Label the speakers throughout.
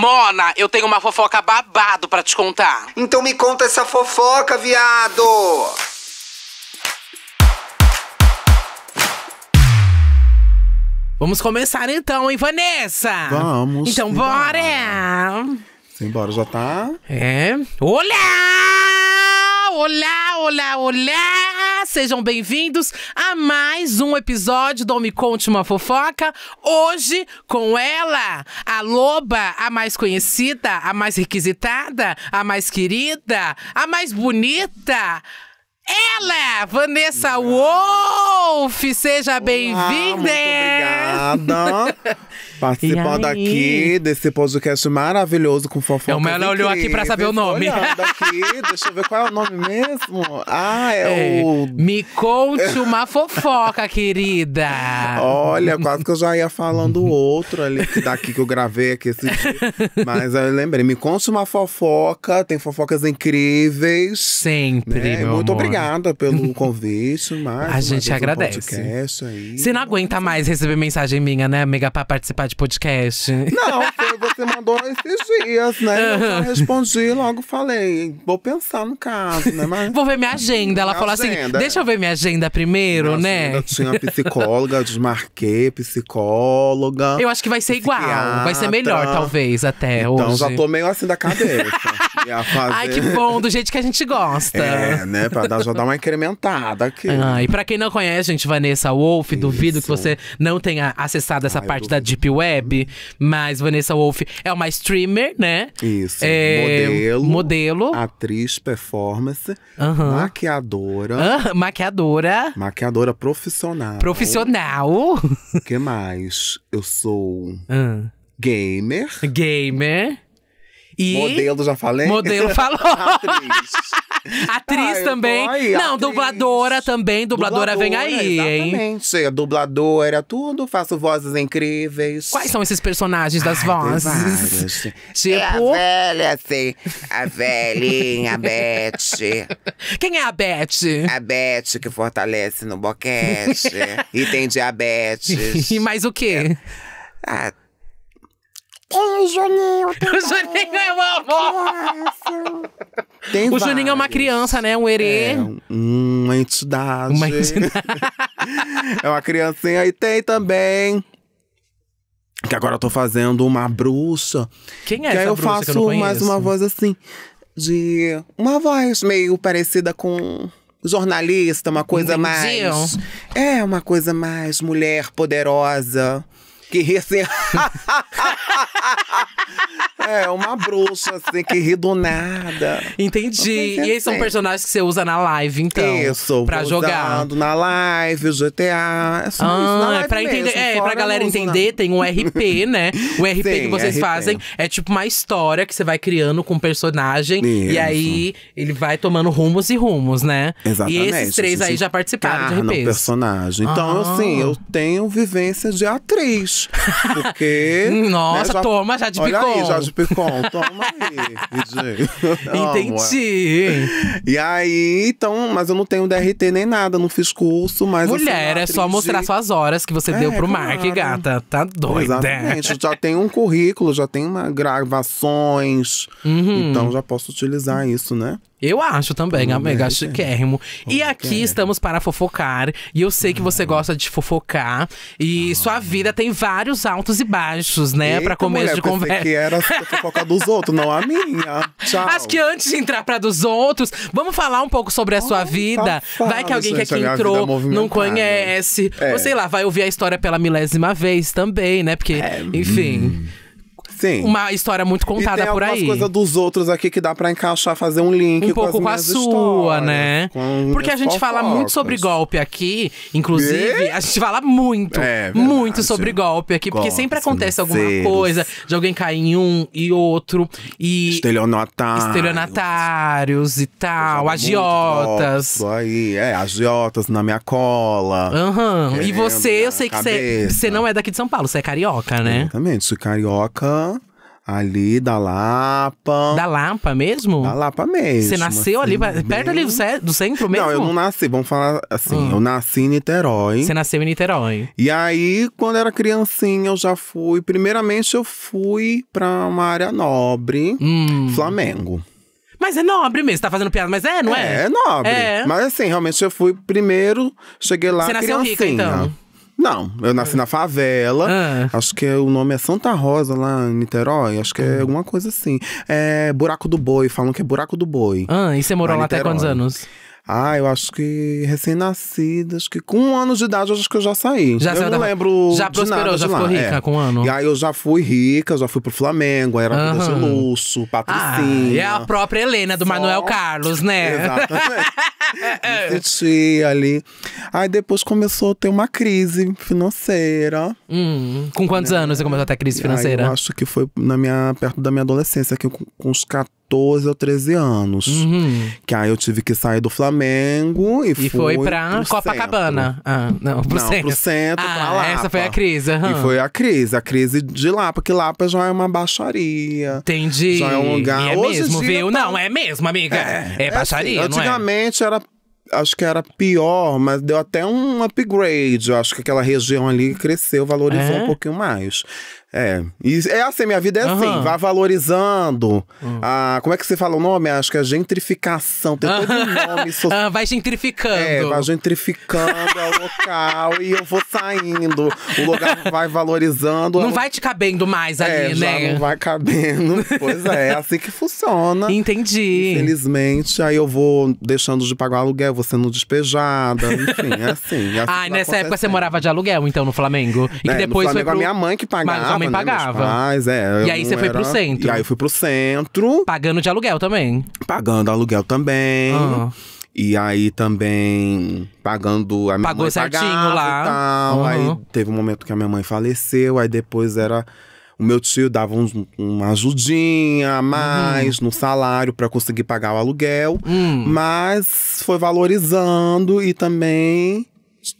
Speaker 1: Mona, eu tenho uma fofoca babado para te contar.
Speaker 2: Então me conta essa fofoca, viado!
Speaker 1: Vamos começar então, hein, Vanessa? Vamos. Então embora. bora!
Speaker 2: Simbora, já tá? É. Olá!
Speaker 1: Olá! olá, olá! Sejam bem-vindos a mais um episódio do Me Conte Uma Fofoca. Hoje, com ela, a loba, a mais conhecida, a mais requisitada, a mais querida, a mais bonita, ela, Vanessa Wolf, seja bem-vinda!
Speaker 2: Obrigada! Participando aqui desse podcast maravilhoso com fofoca. o ela olhou aqui pra saber o nome. aqui, deixa eu ver qual é o nome mesmo. Ah, é, é o. Me conte
Speaker 1: uma fofoca, querida.
Speaker 2: Olha, quase que eu já ia falando outro ali que daqui que eu gravei aqui esse dia. Mas eu lembrei, me conte uma fofoca, tem fofocas incríveis. Sempre. Né? Muito obrigada obrigada pelo convite. mas a gente agradece. Podcast aí. É você não
Speaker 1: aguenta mais receber mensagem minha, né, amiga, pra participar de podcast?
Speaker 2: Não, você mandou esses dias, né? Uhum. Eu respondi logo falei, vou pensar no caso, né? Mas, Vou ver minha agenda. Ela minha falou assim, agenda. assim: deixa
Speaker 1: eu ver minha agenda primeiro, minha né?
Speaker 2: Agenda tinha psicóloga, desmarquei, psicóloga. Eu acho
Speaker 1: que vai ser igual. Vai ser melhor, talvez,
Speaker 2: até então, hoje. Então já tô meio
Speaker 1: assim da cabeça. Fazer... Ai, que bom, do jeito que a gente gosta. É,
Speaker 2: né? Pra dar vou dar uma incrementada aqui. Né? Ah, e pra
Speaker 1: quem não conhece, gente, Vanessa Wolf, Isso. duvido que você não tenha acessado essa ah, parte da Deep Web, mas Vanessa Wolf é uma streamer, né?
Speaker 3: Isso. É,
Speaker 1: modelo. Modelo.
Speaker 2: Atriz, performance, uhum. maquiadora. maquiadora. Maquiadora profissional. Profissional. O que mais? Eu sou uhum. gamer. Gamer. E... Modelo, já falei? Modelo falou.
Speaker 1: Atriz. Atriz ah, também. Aí, não, atriz. dubladora também. Dubladora, dubladora vem aí, exatamente.
Speaker 2: hein? É dubladora, tudo. Faço vozes incríveis. Quais são
Speaker 1: esses personagens das Ai, ah, vozes? tipo. É a velha, assim. A velhinha, a Beth.
Speaker 2: Quem é a Beth? A Beth que fortalece no boquete. e tem diabetes. e mais o quê? É. Ah, É tem o Juninho. o Juninho é uma avó.
Speaker 1: Tem o vários. Juninho é uma criança, né? Um erê. É,
Speaker 2: uma entidade. Uma entidade. é uma criancinha. E tem também. Que agora eu tô fazendo uma bruxa. Quem é que essa aí eu bruxa faço eu mais uma voz assim. De. Uma voz meio parecida com jornalista, uma coisa Entendi. mais. É, uma coisa mais mulher poderosa que ri assim. é, uma bruxa, assim, que ri do nada. Entendi. E esses são
Speaker 1: personagens que você usa na live, então. Isso, pra jogar. Na
Speaker 2: live, GTA. É só ah, isso, na ah, é live é pra mesmo, É, pra galera entender,
Speaker 1: tem um RP, né? O RP Sim, que vocês RP. fazem é tipo uma história que você vai criando com um personagem. Isso. E aí ele vai tomando rumos e rumos, né? Exatamente. E esses três aí já
Speaker 2: participaram de RPs. personagem. Então, ah. assim, eu tenho vivência de atriz. Porque. Nossa, né, já, toma, já de olha picom. Olha aí, já de toma
Speaker 3: aí.
Speaker 2: Entendi. e aí, então, mas eu não tenho DRT nem nada, não fiz curso, mas. Mulher, é só mostrar suas
Speaker 1: horas que você é, deu pro claro. Mark, gata. Tá doida. Exatamente.
Speaker 2: já tem um currículo, já tem uma gravações. Uhum. Então já posso utilizar isso, né?
Speaker 1: Eu acho também, amiga, acho chiquérrimo. E aqui estamos para fofocar. E eu sei que você hum. gosta de fofocar. E sua ah. vida tem vários altos e baixos, né? Para começo mulher, de conversa. que
Speaker 2: era fofoca dos outros, não a minha. Tchau. Acho que antes
Speaker 1: de entrar para dos outros, vamos falar um pouco sobre a sua vida. vai que alguém que aqui entrou não conhece. Ou é. sei lá, vai ouvir a história pela milésima vez também, né? Porque, é. enfim. Hum. Sim. uma história
Speaker 2: muito contada por e tem algumas coisas dos outros aqui que dá pra encaixar, fazer um link um com pouco com, a sua,
Speaker 1: né? Porque a gente fala muito sobre golpe aqui, inclusive, e? a gente fala muito, é, muito sobre golpe aqui, porque sempre acontece alguma seres. coisa
Speaker 2: de alguém cair em um e outro e estelionatários,
Speaker 1: estelionatários e tal, agiotas.
Speaker 2: Aí, é, agiotas na minha cola. Aham. Uhum. E você, eu sei que você, você não é daqui de São Paulo, você é carioca, né? Exatamente, sou carioca Ali da Lapa. Da Lapa mesmo? Da Lapa mesmo. Você nasceu assim, ali, bem... perto ali do centro mesmo? Não, eu não nasci, vamos falar assim. Hum. Eu nasci em Niterói. Você nasceu em Niterói. E aí, quando era criancinha, eu já fui. Primeiramente, eu fui pra uma área nobre, hum. Flamengo.
Speaker 1: Mas é nobre mesmo, tá fazendo piada, mas é, não é? É, é nobre. É.
Speaker 2: Mas assim, realmente eu fui primeiro, cheguei lá. Você nasceu criancinha. rica, então? Não, eu nasci na favela. Ah. Acho que o nome é Santa Rosa lá em Niterói. Acho que é hum. alguma coisa assim. É Buraco do Boi, falam que é Buraco do Boi. Ah, e você morou lá, lá até quantos anos? Ah, eu acho que recém-nascidas, que com um ano de idade, eu acho que eu já saí. Já eu não da... Tá- lembro. Já prosperou, já ficou rica é. com um ano. E aí eu já fui rica, já fui pro Flamengo, era uhum. de ah. luxo, patricinha. Ah, e a
Speaker 1: própria Helena, do Só... Manuel Carlos, né? Exatamente.
Speaker 2: senti ali. Aí depois começou a ter uma crise financeira. Hum. Com quantos é. anos você começou a ter crise financeira? eu acho que foi na minha, perto da minha adolescência, que com, com uns 14. 14 ou 13 anos. Uhum. Que aí eu tive que sair do Flamengo e, e fui foi pra Copacabana. Ah, não, pro não, centro. Pro centro ah, pra Essa foi a crise. Uhum. E foi a crise, a crise de Lapa, porque Lapa já é uma baixaria. Entendi. Já é um lugar. E é Hoje mesmo, viu?
Speaker 1: Tá... Não, é mesmo, amiga. É, é, é assim, baixaria. assim,
Speaker 2: antigamente é? era acho que era pior, mas deu até um upgrade. Eu acho que aquela região ali cresceu, valorizou é? um pouquinho mais. É, é assim, minha vida é assim, vai valorizando. Uhum. A, ah, como é que você fala o nome? Acho que é gentrificação, tem todo uhum. um nome. So... Uhum, vai gentrificando. É, vai gentrificando é o local e eu vou saindo. O lugar vai valorizando. Não é vai te cabendo mais é, ali, né? Não vai cabendo. Pois é, é assim que funciona. Entendi. Infelizmente, aí eu vou deixando de pagar o aluguel, vou sendo despejada, enfim, é
Speaker 3: assim.
Speaker 1: É assim ah, nessa época você morava de aluguel, então, no Flamengo? E é, depois no Flamengo, pro... a minha mãe que pagava. Mas, também né, pagava. Pais, é, e aí você era... foi pro centro. E aí eu fui
Speaker 2: pro centro. Pagando de aluguel também. Pagando aluguel também. Ah. E aí também pagando a minha Pagou mãe certinho lá. Tal, uhum. Aí teve um momento que a minha mãe faleceu, aí depois era o meu tio dava um, uma ajudinha a mais uhum. no salário para conseguir pagar o aluguel, uhum. mas foi valorizando e também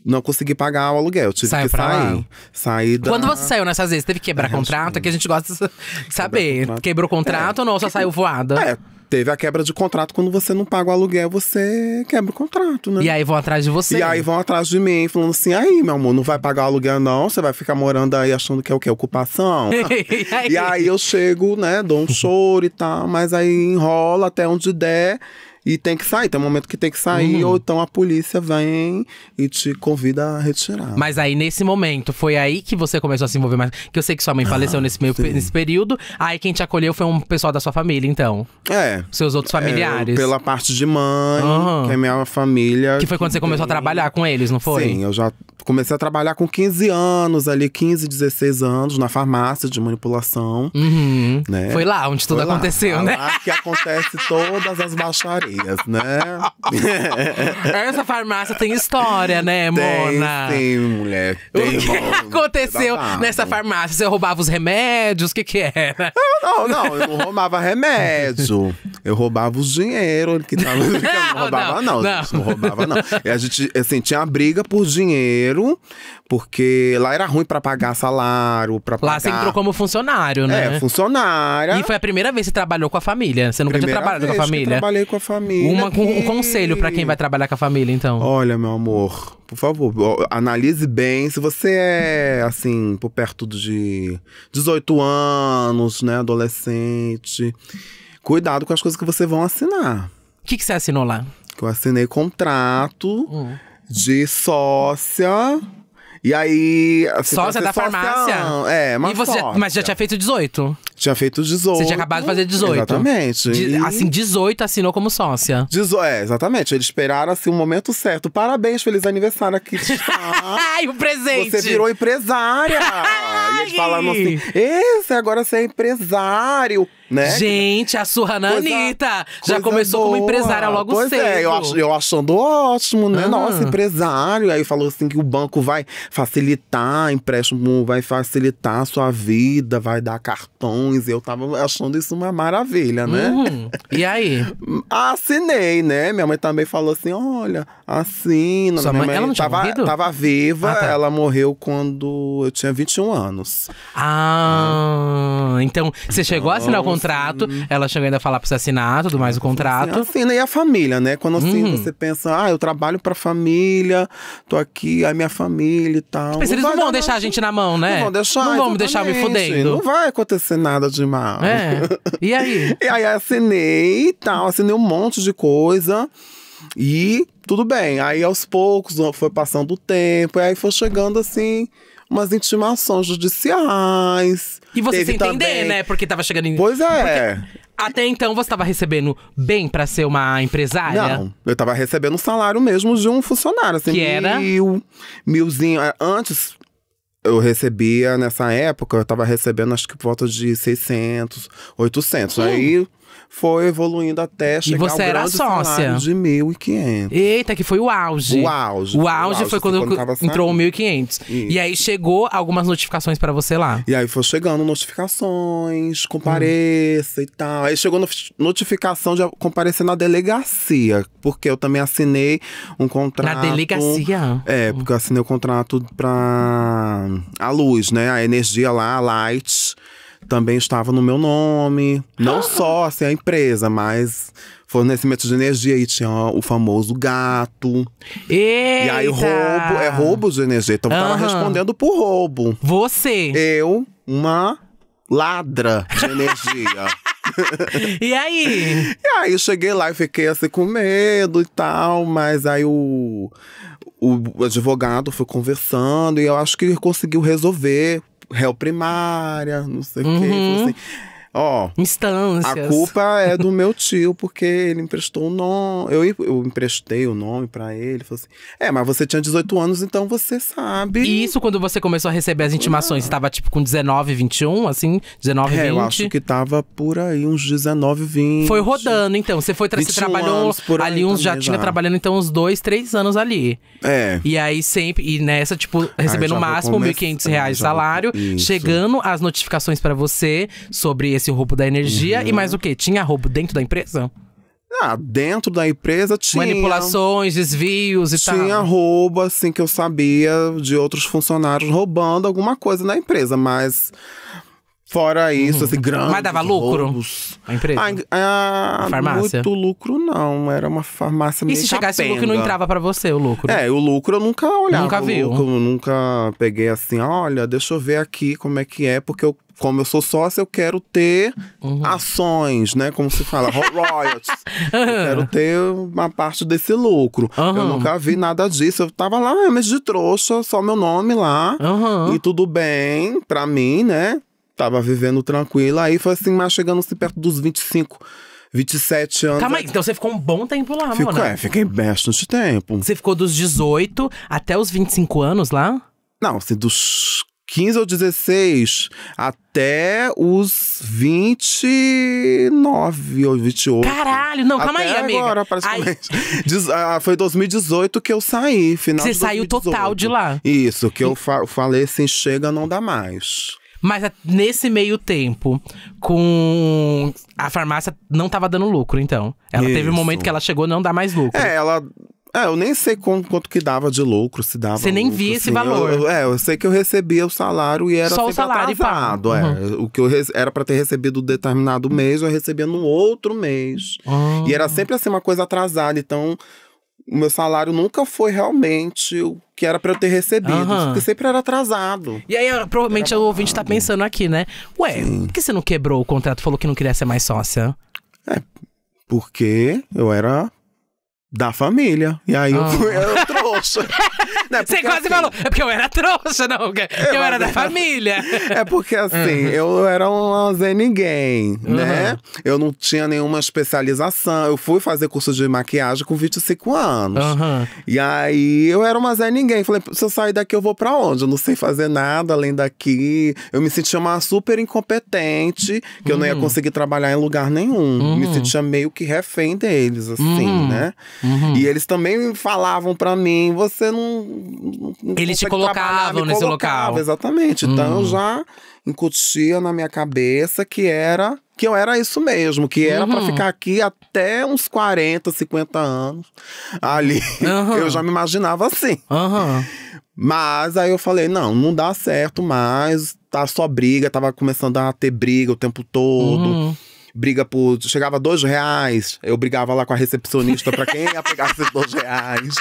Speaker 2: não consegui pagar o aluguel. Tive Saiu que sair. sair da... Quando você
Speaker 1: saiu nessas né? vezes, teve que quebrar é, contrato? Que... que a gente gosta de saber. Quebrar
Speaker 2: Quebrou contrato é, ou não? Só que... saiu voada? É, teve a quebra de contrato. Quando você não paga o aluguel, você quebra o contrato, né? E aí vão atrás de você. E aí vão atrás de mim, falando assim: aí, meu amor, não vai pagar o aluguel, não. Você vai ficar morando aí achando que é o quê? Ocupação. e, aí? e aí eu chego, né? Dou um choro e tal, mas aí enrola até onde der e tem que sair. Tem um momento que tem que sair, uhum. ou então a polícia vem e te convida a retirar. Mas
Speaker 1: aí, nesse momento, foi aí que você começou a se envolver mais. Que eu sei que sua mãe ah, faleceu nesse, meio, nesse período. Aí quem te acolheu foi um pessoal da sua família, então. É. Seus outros é, familiares. É, pela
Speaker 2: parte de mãe, uhum. que é minha família. Que foi quando que você começou tem... a trabalhar com eles, não foi? Sim, eu já comecei a trabalhar com 15 anos ali, 15, 16 anos, na farmácia de manipulação. Uhum. Né? Foi lá onde tudo foi aconteceu, lá. né? Lá que acontece todas as baixarias né?
Speaker 1: Essa farmácia tem história, né, tem, Mona? Tem,
Speaker 2: mulher. Tem, o que
Speaker 1: aconteceu nessa farmácia? Você roubava os remédios? O que que era? Não, ah, não, não, eu não
Speaker 2: roubava remédio. Eu roubava os dinheiro que tava... Não, não roubava não, não, não roubava não. E a gente, assim, tinha briga por dinheiro, porque lá era ruim pra pagar salário, pra lá pagar... Lá você entrou como
Speaker 1: funcionário, é, né? É,
Speaker 2: funcionária.
Speaker 1: E foi a primeira vez que você trabalhou com a família? Você nunca primeira tinha trabalhado com a família? trabalhei com a
Speaker 2: família
Speaker 3: família. Uma, que...
Speaker 1: Um conselho para quem vai trabalhar com a família, então.
Speaker 2: Olha, meu amor, por favor, analise bem. Se você é, assim, por perto de 18 anos, né, adolescente, cuidado com as coisas que você vão assinar. O que,
Speaker 1: que você assinou lá?
Speaker 2: Que eu assinei contrato hum. de sócia e aí. Sócia da farmácia? é, mas. e você, Mas
Speaker 1: já tinha feito 18?
Speaker 2: Tinha feito 18. Você tinha acabado de fazer 18. Exatamente. De, assim, 18 assinou como sócia. Dezo é, exatamente. Eles esperaram assim, o um momento certo. Parabéns, feliz aniversário aqui. Ai, o presente! Você virou empresária! e eles falaram assim: esse agora você é empresário né? Gente, a surra na coisa, Anitta já
Speaker 1: começou boa. como empresária logo pois cedo. É, eu, ach,
Speaker 2: eu achando ótimo, né? Uhum. Nossa, empresário. Aí falou assim que o banco vai facilitar, empréstimo vai facilitar a sua vida, vai dar cartões. Eu tava achando isso uma maravilha, né? Uhum. E aí? Assinei, né? Minha mãe também falou assim: olha, assina. Sua Minha mãe, ela não tava, vida? tava viva, ah, tá. ela morreu quando eu tinha 21 anos.
Speaker 1: Ah, hum. então você chegou a assinar o contrato. Uhum. Ela chegou ainda a falar pra você assinar, tudo mais o assim, contrato. Assim, assina,
Speaker 2: e a família, né? Quando assim, uhum. você pensa, ah, eu trabalho pra família, tô aqui, a minha família e tal. Mas tipo, eles
Speaker 1: não, vão deixar a gente na mão, né? Não vão deixar. Não vão me deixar me fudendo. Não
Speaker 2: vai acontecer nada de É. E aí? e aí assinei e tal, assinei um monte de coisa. E tudo bem. Aí aos poucos foi passando o tempo, e aí foi chegando assim umas intimações judiciais. E você se entender, também... né?
Speaker 1: Porque tava chegando em. Pois é. Porque... Até então você estava recebendo bem para ser uma empresária? Não,
Speaker 2: eu estava recebendo o salário mesmo de um funcionário, assim, que mil, milzinho. É, antes eu recebia, nessa época, eu estava recebendo acho que por volta de 600, 800. Hum. Aí foi evoluindo até chegar e você ao era sócia. de 1.500. Eita, que foi o auge. O auge. O auge, o auge foi, foi
Speaker 1: quando, tipo, quando entrou o 1.500. E aí chegou algumas notificações para você lá.
Speaker 2: E aí foi chegando notificações, compareça hum. e tal. Aí chegou notificação de comparecer na delegacia, porque eu também assinei um contrato. Na delegacia? É, porque eu assinei o um contrato pra a luz, né? A energia lá, a light também estava no meu nome. Não ah. só assim, a empresa, mas fornecimento de energia. E tinha o famoso gato. Eita! E aí roubo, é roubo de energia. Então uhum. tava respondendo por roubo. Você. Eu, uma ladra
Speaker 3: de energia. e
Speaker 2: aí? E aí cheguei lá e fiquei assim com medo e tal, mas aí o, o advogado foi conversando e eu acho que ele conseguiu resolver réu primária, não sei o uhum. quê. Assim ó, instâncias. A culpa é do meu tio porque ele emprestou o nome, eu, eu emprestei o nome para ele, falou assim: "É, mas você tinha 18 anos, então você sabe".
Speaker 1: E isso quando você começou a receber as intimações, você é. tava tipo com 19, 21,
Speaker 2: assim, 19, é, 20. eu acho que tava por aí uns 19, 20. Foi
Speaker 1: rodando, então, você foi tra você trabalhou ali uns já tinha trabalhando então uns dois, três anos ali. É. E aí sempre e nessa tipo ah, recebendo no máximo 1.500 reais de salário, chegando as notificações para você sobre esse esse roubo da energia. Uhum. E mais o quê? Tinha roubo dentro da empresa?
Speaker 2: Ah, dentro da empresa tinha. Manipulações, desvios e tinha tal. Tinha roubo, assim, que eu sabia de outros funcionários roubando alguma coisa na empresa, mas Fora isso, uhum. assim, grande. Mas dava lucro? Roubos. A empresa? Ah, ah, farmácia? Muito lucro não, era uma farmácia meio E se capenga. chegasse o lucro não entrava para você, o lucro? É, o lucro eu nunca olhava. Nunca viu? Lucro, eu nunca peguei assim, olha, deixa eu ver aqui como é que é, porque eu como eu sou sócio, eu quero ter uhum. ações, né? Como se fala, royalties. eu quero ter uma parte desse lucro. Uhum. Eu nunca vi nada disso. Eu tava lá mas de trouxa, só meu nome lá. Uhum. E tudo bem pra mim, né? Tava vivendo tranquilo. Aí foi assim, mas chegando-se assim perto dos 25. 27 anos. Calma aí,
Speaker 1: então você ficou um bom tempo lá, Fico, mano. É,
Speaker 2: fiquei bastante tempo. Você ficou dos 18 até os 25 anos lá? Não, assim, dos 15 ou 16 até os 29 ou 28. Caralho, não, calma até aí, amiga. agora, praticamente. Diz, ah, foi 2018 que eu saí, final Você saiu total de lá. Isso, que eu fa falei assim, chega, não dá mais.
Speaker 1: Mas é nesse meio tempo, com a farmácia não tava dando lucro, então. Ela Isso. teve um momento que ela chegou a não dar mais lucro. É,
Speaker 2: ela é, eu nem sei quanto, quanto, que dava de lucro, se dava. Você nem lucro, via esse assim. valor. Eu, eu, é, eu sei que eu recebia o salário e era só o salário atrasado. É. Uhum. É, o que eu era para ter recebido determinado mês, eu recebia no outro mês. Uhum. E era sempre assim uma coisa atrasada. Então, o meu salário nunca foi realmente o que era para eu ter recebido, uhum. porque sempre era atrasado. E aí, provavelmente, o ouvinte tá pensando aqui, né?
Speaker 1: Ué, Sim. por que você não quebrou o contrato? Falou que não queria ser mais sócia? É,
Speaker 2: porque eu era da família. E aí eu ah. fui eu
Speaker 3: trouxa. Não, é
Speaker 1: você quase assim, falou. É porque eu era trouxa, não. Eu, eu era da família. É porque
Speaker 2: assim, uhum. eu era um Zé Ninguém, né? Uhum. Eu não tinha nenhuma especialização. Eu fui fazer curso de maquiagem com 25 anos. Uhum. E aí eu era uma Zé Ninguém. Falei, se eu sair daqui, eu vou pra onde? Eu não sei fazer nada além daqui. Eu me sentia uma super incompetente, que eu não ia hum. conseguir trabalhar em lugar nenhum. Me uhum. sentia meio que refém deles, assim, uhum. né? Uhum. E eles também falavam pra mim: você não eles
Speaker 1: te colocavam nesse colocava, local.
Speaker 2: Exatamente. Hum. Então já incutia na minha cabeça que era que eu era isso mesmo, que era uhum. para ficar aqui até uns 40, 50 anos. Ali uhum. eu já me imaginava assim. Uhum. Mas aí eu falei, não, não dá certo mais, tá só briga, tava começando a ter briga o tempo todo. Uhum briga por. Chegava dois reais, eu brigava lá com a recepcionista para quem ia pegar esses dois reais.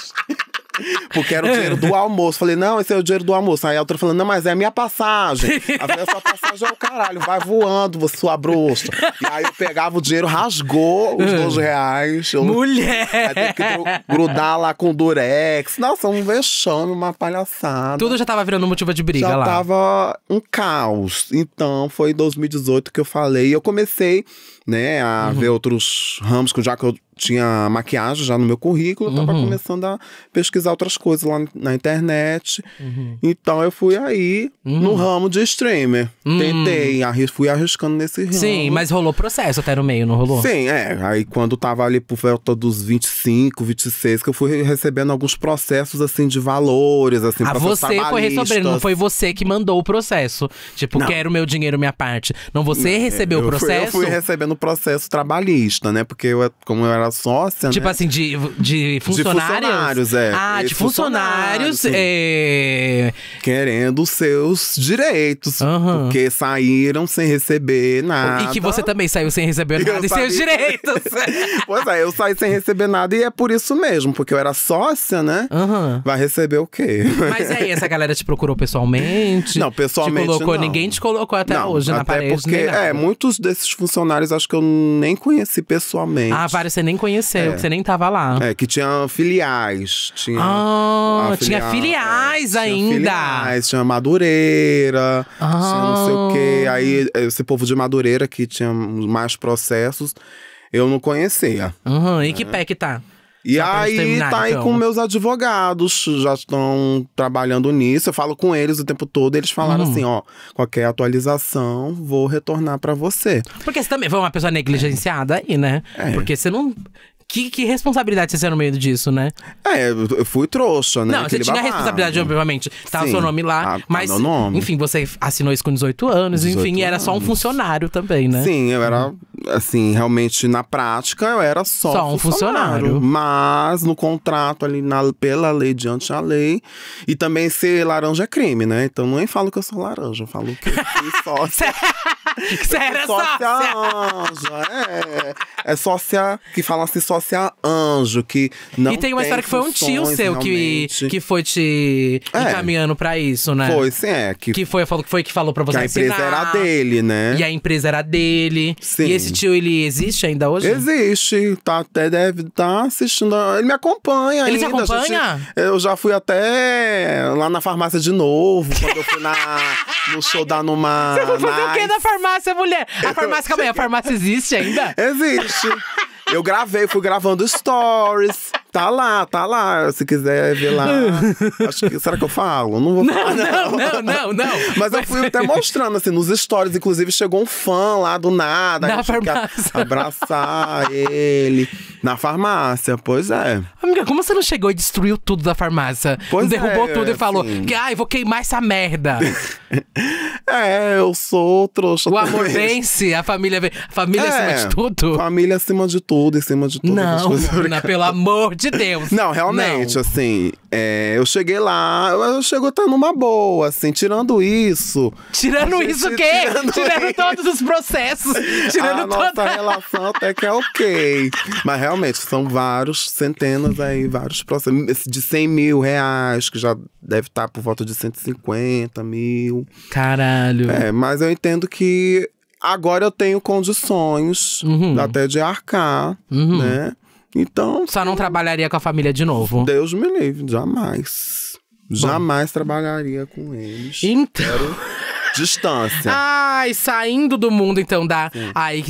Speaker 2: Porque era o dinheiro do almoço. Falei, não, esse é o dinheiro do almoço. Aí a outra falando, não, mas é a minha passagem. a minha sua passagem é o caralho, vai voando, você sua bruxa. E aí eu pegava o dinheiro, rasgou os dois hum. reais. Eu... Mulher!
Speaker 3: Aí teve que grudar
Speaker 2: lá com o durex. Nossa, um vexame, uma palhaçada. Tudo
Speaker 1: já tava virando motivo de briga já lá. Já
Speaker 2: tava um caos. Então, foi em 2018 que eu falei. Eu comecei né, a uhum. ver outros ramos que já que eu tinha maquiagem já no meu currículo, eu tava uhum. começando a pesquisar outras coisas lá na internet. Uhum. Então eu fui aí uhum. no ramo de streamer. Uhum. Tentei, arris, fui arriscando nesse ramo. Sim, mas rolou processo até no meio, não rolou? Sim, é. Aí quando tava ali por volta dos 25, 26, que eu fui recebendo alguns processos assim de valores, assim, ah, você foi recebendo, não foi
Speaker 1: você que mandou o processo. Tipo, não. quero meu dinheiro, minha parte. Não, você não, recebeu eu o processo? Fui, eu fui
Speaker 2: recebendo processo trabalhista, né? Porque eu, como eu era sócia. Tipo né?
Speaker 1: assim, de, de funcionários. De funcionários, é. Ah, de funcionários. funcionários
Speaker 2: é... Querendo os seus direitos. Uhum. Porque saíram sem receber nada. E que
Speaker 1: você também saiu sem receber nada e seus direitos.
Speaker 2: pois é, eu saí sem receber nada e é por isso mesmo, porque eu era sócia, né? Uhum. Vai receber o quê? Mas aí,
Speaker 1: essa galera te procurou pessoalmente? Não, pessoalmente. Te colocou, não. ninguém te colocou até não, hoje até na parede. Porque, é,
Speaker 2: muitos desses funcionários acho que eu nem conheci pessoalmente. Ah, várias. você nem conheceu, é. que você nem tava lá. É, que tinha filiais. Tinha, ah, tinha
Speaker 1: filiais é, ainda. Tinha filiais,
Speaker 2: tinha Madureira, ah. tinha não sei o ah. quê. Aí, esse povo de Madureira que tinha mais processos, eu não conhecia. Uhum, e que é. pé que tá? E aí tá aí então. com né? meus advogados, já estão trabalhando nisso. Eu falo com eles o tempo todo. Eles falaram hum. assim: ó, qualquer atualização, vou retornar para você. Porque você
Speaker 1: também foi uma pessoa negligenciada aí, né? É. Porque você não que, que responsabilidade você tinha no meio disso, né? É, eu fui trouxa, né? Não, Aquele você tinha babado. responsabilidade, obviamente. Tava Sim, seu nome lá, a, ah, tá mas. Meu nome. Enfim, você assinou isso com 18 anos, 18 enfim, anos. era só um
Speaker 2: funcionário também, né? Sim, eu era, uhum. assim, realmente na prática eu era só, só um funcionário. funcionário. Mas no contrato ali, na, pela lei, diante da lei. E também ser laranja é crime, né? Então nem falo que eu sou laranja, eu falo que eu
Speaker 3: fui sócia
Speaker 2: é sócia anjo, É, é sócia que fala assim, sócia anjo, que não. E tem uma tem história que foi um tio seu
Speaker 1: que, que foi te é. encaminhando pra isso, né? Foi, sim, é. Que, que foi, falou, que foi que falou pra você. Que a empresa ensinar, era
Speaker 2: dele, né? E
Speaker 1: a empresa era dele. Sim. E esse tio, ele existe ainda hoje?
Speaker 2: Existe. Tá, até deve estar tá assistindo. Ele me acompanha. Ele ainda. te acompanha? Gente, eu já fui até lá na farmácia de novo, quando eu fui na, no show da Numa. Você foi fazer o quê na farmácia? farmácia, mulher. A farmácia, calma aí, a farmácia existe ainda? Existe. Eu gravei, fui gravando stories. Tá lá, tá lá. Se quiser ver lá.
Speaker 3: Acho que,
Speaker 2: será que eu falo? Não vou não, falar. Não, não, não, não. não. Mas, Mas, eu fui até mostrando, assim, nos stories. Inclusive, chegou um fã lá do nada. Na farmácia. Abraçar ele. Na farmácia, pois é. Amiga,
Speaker 1: como você não chegou e destruiu tudo da farmácia? Pois Derrubou é, tudo e assim... falou: ai, vou queimar essa merda.
Speaker 2: é, eu sou trouxa.
Speaker 1: O amor vence, a família vem. Família é, acima é, de
Speaker 2: tudo? Família acima de tudo, em cima de tudo. Não, Bruna, pelo
Speaker 1: amor de de Deus. Não, realmente,
Speaker 2: não. assim, é, eu cheguei lá, eu chegou tá numa boa, assim, tirando isso. Tirando gente, isso o quê? Tirando, tirando isso. todos os processos. Tirando a toda... nossa relação até que é ok. Mas realmente, são vários, centenas aí, vários processos. De 100 mil reais, que já deve estar tá por volta de 150 mil. Caralho. É, mas eu entendo que agora eu tenho condições uhum. até de arcar, uhum. né?
Speaker 1: Então. Só não trabalharia com a família de
Speaker 2: novo. Deus me livre, jamais. Bom. Jamais trabalharia com eles. Então. Quero distância. Ai,
Speaker 1: saindo do mundo, então, da. Sim. Ai,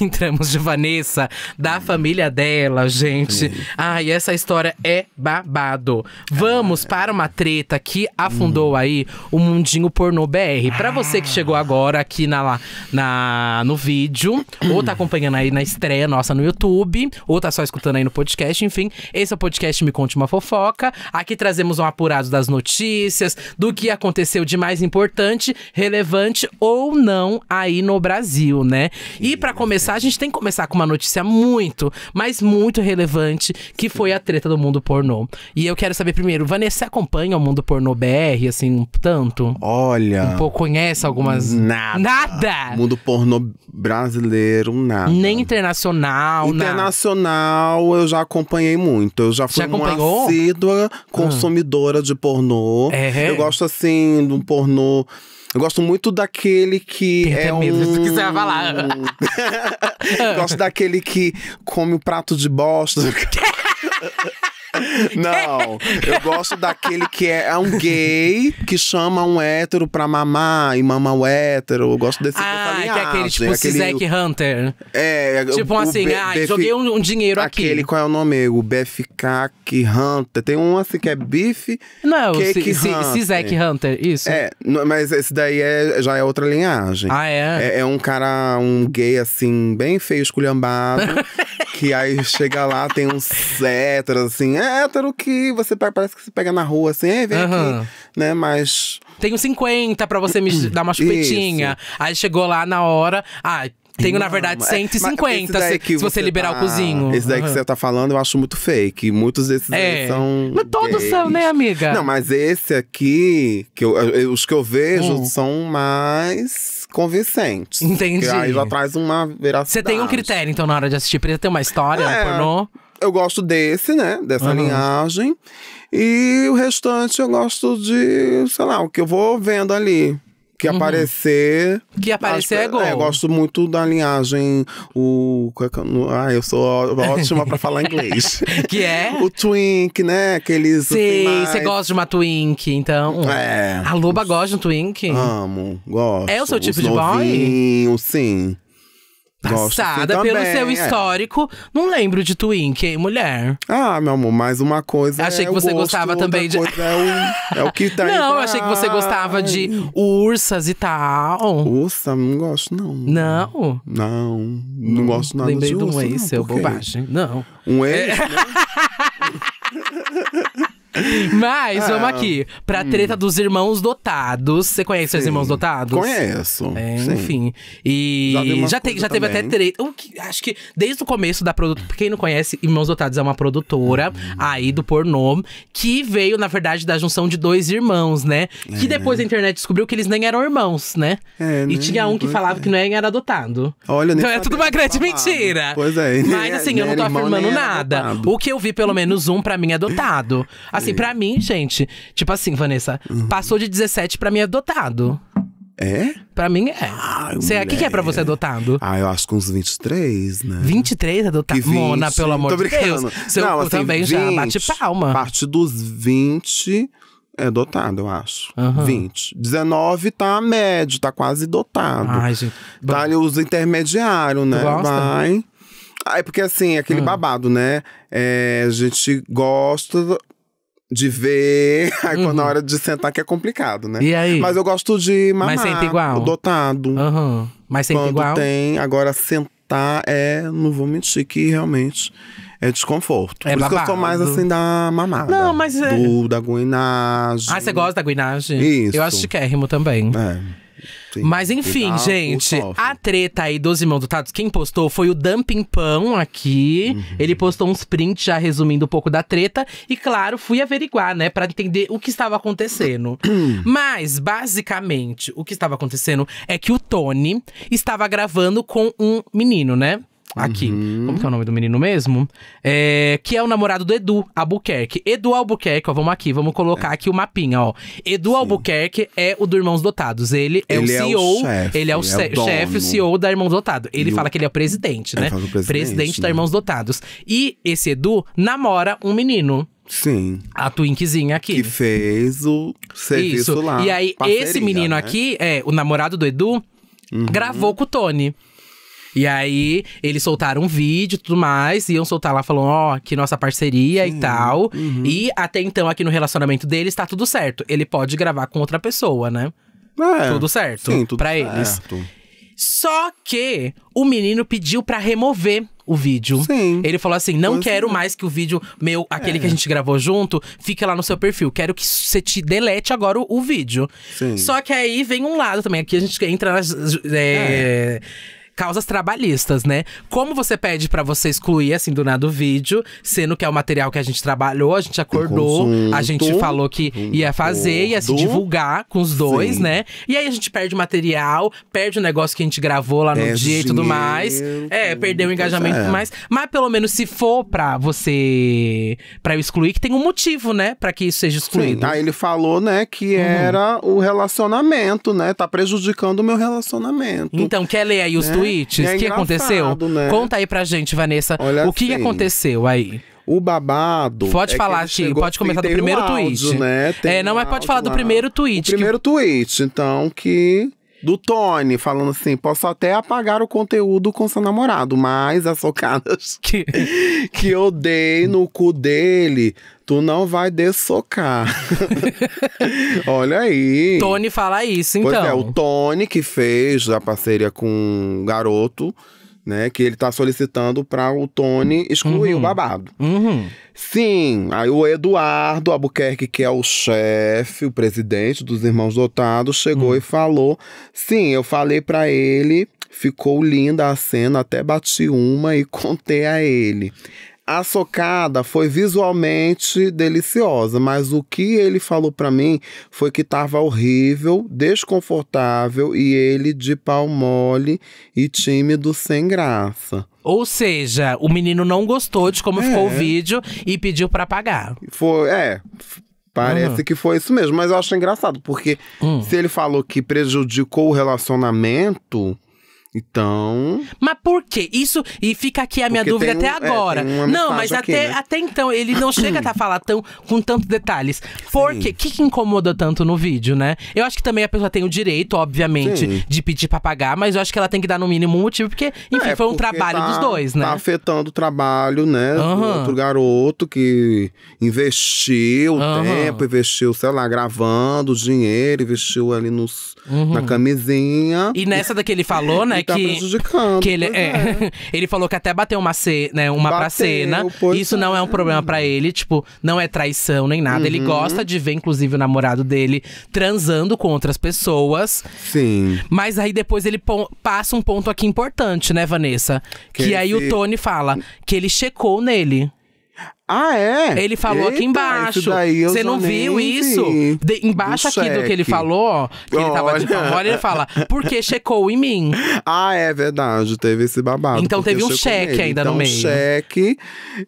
Speaker 1: entramos de Vanessa, da família dela, gente. Ai, ah, essa história é babado. Vamos ah. para uma treta que afundou aí o mundinho pornô BR. Para ah. você que chegou agora aqui na, na no vídeo, ou tá acompanhando aí na estreia nossa no YouTube, ou tá só escutando aí no podcast, enfim, esse é o podcast Me Conte uma Fofoca. Aqui trazemos um apurado das notícias, do que aconteceu de mais importante, relevante ou não aí no Brasil, né? E para começar começar, a gente tem que começar com uma notícia muito, mas muito relevante, que foi a treta do mundo pornô. E eu quero saber primeiro, Vanessa você acompanha o mundo pornô BR, assim, um tanto? Olha. Um pouco conhece algumas. Nada. Nada!
Speaker 2: Mundo pornô brasileiro, nada.
Speaker 1: Nem internacional,
Speaker 2: Internacional, nada. eu já acompanhei muito. Eu já fui já uma assídua ah. consumidora de pornô. É. Eu gosto, assim, de um pornô eu gosto muito daquele que é um... que você vai falar. gosto daquele que come o prato de bosta. Não, eu gosto daquele que é, é, um gay que chama um hétero pra mamar e mama o hétero. Eu gosto desse. Ah, falei, que é aquele tipo assim, aquele, Zack
Speaker 1: Hunter. É, tipo o, assim, o ah, joguei
Speaker 2: um, um, dinheiro aquele, aqui. Aquele, qual é o nome? O BFK Hunter. Tem um assim que é Bife. Não, Cizek Hunter. Hunter, isso. É, mas esse daí é, já é outra linhagem. Ah, é? É, é um cara, um gay assim, bem feio, esculhambado. que aí chega lá, tem uns héteros, assim, é hétero que você parece que se pega na rua, assim, vem uhum. aqui, né? Mas.
Speaker 1: Tem uns 50 pra você me dar uma chupetinha. Isso. Aí chegou lá na hora, ah, tenho, na verdade, 150 é se, se você, liberar o tá- cozinho. Esse daí uhum. que você
Speaker 2: tá falando, eu acho muito fake. Muitos desses é. são. Mas todos gays. são, né, amiga? Não, mas esse aqui, que eu, eu, os que eu vejo hum. são mais convincentes. Entendi. Aí já traz uma
Speaker 1: veracidade. Você tem um critério, então, na hora de assistir precisa tem uma história, é, um pornô?
Speaker 2: Eu gosto desse, né? Dessa uhum. linhagem. E o restante eu gosto de, sei lá, o que eu vou vendo ali que uhum. aparecer. Que aparecer acho, é gol. É, eu gosto muito da linhagem. O. Ah, eu sou ótima pra falar inglês.
Speaker 1: que é? O Twink, né?
Speaker 2: Aqueles. Sim, você gosta
Speaker 1: de uma Twink, então. É. A Luba gosta de um Twink? Amo,
Speaker 2: gosto. É o seu tipo Os de boy? Sim passada pelo seu é.
Speaker 1: histórico. É. Não lembro de Twink,
Speaker 2: hein, mulher? Ah, meu amor, mais uma coisa. Achei é que você gostava também
Speaker 3: de. É o, é o que tá Não, pra... achei que você gostava de
Speaker 2: ursas e tal. Ursa, não gosto, não. Não? Não, não, não hum, gosto nada Lembrei de ursa. Lembrei de um ex, seu bobagem. Não. Um ex? É. Mas vamos ah, aqui.
Speaker 1: Pra hum. treta dos irmãos dotados. Você conhece os irmãos dotados? Conheço. É, enfim. E já, te- já teve até treta. O que- acho que desde o começo da produtora. Quem não conhece, Irmãos Dotados é uma produtora hum. aí do pornô. Que veio, na verdade, da junção de dois irmãos, né? Que é. depois a internet descobriu que eles nem eram irmãos, né? É, e tinha um que falava que não era adotado. Olha, Então é tudo uma grande mentira. Pois é, Mas é- assim, eu não tô afirmando nada. adotado. O que eu vi, pelo menos um, pra mim é adotado. Assim, assim, pra mim, gente, tipo assim, Vanessa, uhum. passou de 17 pra mim é dotado. É? Pra mim é. você Será que, que é pra você
Speaker 2: adotado? Ah, eu acho que uns 23, né? 23 adotado? É dotado Mona, pelo amor de Deus. Seu Não, assim, também 20, já bate palma. Parte dos 20 é dotado, eu acho. Uhum. 20. 19 tá médio, tá quase dotado. Ai, gente. Tá ali os intermediários, né? Gosta, Vai. Né? Ah, é porque assim, é aquele hum. babado, né? É, a gente gosta, de ver. Aí é uhum. quando na hora de sentar que é complicado, né? E aí? Mas eu gosto de mamar. Mas senta igual. Dotado. Uhum. Mas senta quando igual. tem. Agora sentar é. Não vou mentir que realmente. É desconforto. É Por babado. isso que eu sou mais assim da mamada. Não, mas é. Do, da guinagem. Ah, você gosta
Speaker 1: da guinagem? Isso. Eu acho chiquérrimo
Speaker 2: também. É. Mas enfim, gente,
Speaker 1: a treta aí dos irmãos do Tato, quem postou foi o Dumping Pão aqui. Uhum. Ele postou uns prints já resumindo um pouco da treta. E claro, fui averiguar, né, para entender o que estava acontecendo. Mas, basicamente, o que estava acontecendo é que o Tony estava gravando com um menino, né? aqui. Uhum. Como que é o nome do menino mesmo? É, que é o namorado do Edu Albuquerque. Edu Albuquerque, ó, vamos aqui, vamos colocar é. aqui o mapinha, ó. Edu Sim. Albuquerque é o do Irmãos Dotados. Ele é ele o CEO, é o ele é o, é o chefe, o CEO da Irmãos Dotados. Ele e fala o... que ele é o presidente, né? É o presidente, presidente né? da Irmãos Dotados. E esse Edu namora um menino. Sim. A Twinkzinha
Speaker 2: aqui. Que fez o
Speaker 1: serviço Isso. lá. E aí, parceria, esse menino né? aqui, é o namorado do Edu, uhum. gravou com o Tony. E aí eles soltaram um vídeo e tudo mais, iam soltar lá falando, ó, oh, que nossa parceria Sim. e tal. Uhum. E até então, aqui no relacionamento deles, tá tudo certo. Ele pode gravar com outra pessoa, né? É. Tudo certo. Sim, tudo pra certo. eles. Só que o menino pediu para remover o vídeo. Sim. Ele falou assim: não quero sim. mais que o vídeo meu, aquele é. que a é. gente gravou junto, fique lá no seu perfil. Quero que você te delete agora o, o vídeo. Sim. Só que aí vem um lado também. Aqui a gente entra nas. É, é causas trabalhistas, né? Como você pede para você excluir, assim, do nada o vídeo, sendo que é o material que a gente trabalhou, a gente acordou, a gente falou que ia fazer, ia se divulgar com os dois, Sim. né? E aí a gente perde o material, perde o negócio que a gente gravou lá no é, dia e tudo mais. É, perdeu o engajamento e é. tudo mais. Mas pelo menos se for pra você. pra eu excluir, que tem um motivo, né? Pra que isso seja excluído. Sim. Aí ele falou,
Speaker 2: né, que uhum. era o relacionamento, né? Tá prejudicando o meu relacionamento. Então,
Speaker 1: quer ler aí os é. tweets? tweets? É o é que aconteceu? Né? Conta aí pra gente, Vanessa. Olha o que assim. aconteceu
Speaker 2: aí? O babado. Pode é falar aqui, pode começar do primeiro áudio, tweet. Né? é, não, mas pode falar do primeiro tweet. O primeiro que... tweet, então, que. Do Tony, falando assim: posso até apagar o conteúdo com seu namorado, mas as socadas que, que eu dei no cu dele Tu não vai dessocar. Olha aí.
Speaker 1: Tony fala isso,
Speaker 2: então. Pois é, então. o Tony que fez a parceria com o garoto, né? Que ele tá solicitando para o Tony excluir uhum. o babado. Uhum. Sim, aí o Eduardo Albuquerque, que é o chefe, o presidente dos Irmãos Dotados, chegou uhum. e falou: Sim, eu falei para ele Ficou linda a cena, até bati uma e contei a ele. A socada foi visualmente deliciosa, mas o que ele falou para mim foi que estava horrível, desconfortável e ele de pau mole e tímido sem graça.
Speaker 1: Ou seja, o menino não gostou de como é. ficou o vídeo e pediu para pagar.
Speaker 2: Foi, é. Parece uhum. que foi isso mesmo, mas eu acho engraçado, porque uhum. se ele falou que prejudicou o relacionamento, então.
Speaker 1: Mas por quê? Isso. E fica aqui a minha Porque dúvida até é, agora. É, não, mas aqui, até, né? até então ele não chega a tá falar tão, com tantos detalhes. Por quê? O que, que incomoda tanto no vídeo, né? Eu acho que também a pessoa tem o direito, obviamente, Sim. de pedir pra pagar, mas eu acho que ela tem que dar no mínimo um motivo, porque, enfim, é, foi um trabalho tá, dos dois, né? Tá
Speaker 2: afetando o trabalho, né? Uhum. Do outro garoto que investiu uhum. tempo, investiu, sei lá, gravando dinheiro, investiu ali nos, uhum. na camisinha. E
Speaker 1: nessa da que ele falou, né? Tá que, que ele, é, é. ele falou que até bateu uma, ce, né, uma bateu, pra cena. Isso não é um é. problema para ele, tipo, não é traição nem nada. Uhum. Ele gosta de ver, inclusive, o namorado dele transando com outras pessoas. Sim. Mas aí depois ele passa um ponto aqui importante, né, Vanessa? Que, que aí o Tony fala que ele checou nele. Ah, é? Ele falou Eita, aqui embaixo. Você não viu isso? De,
Speaker 3: embaixo do aqui cheque. do que ele falou, que ele tava de pavor, ele fala, porque
Speaker 2: checou em mim. Ah, é verdade, teve esse babado. Então teve um cheque nele. ainda então, no meio. cheque,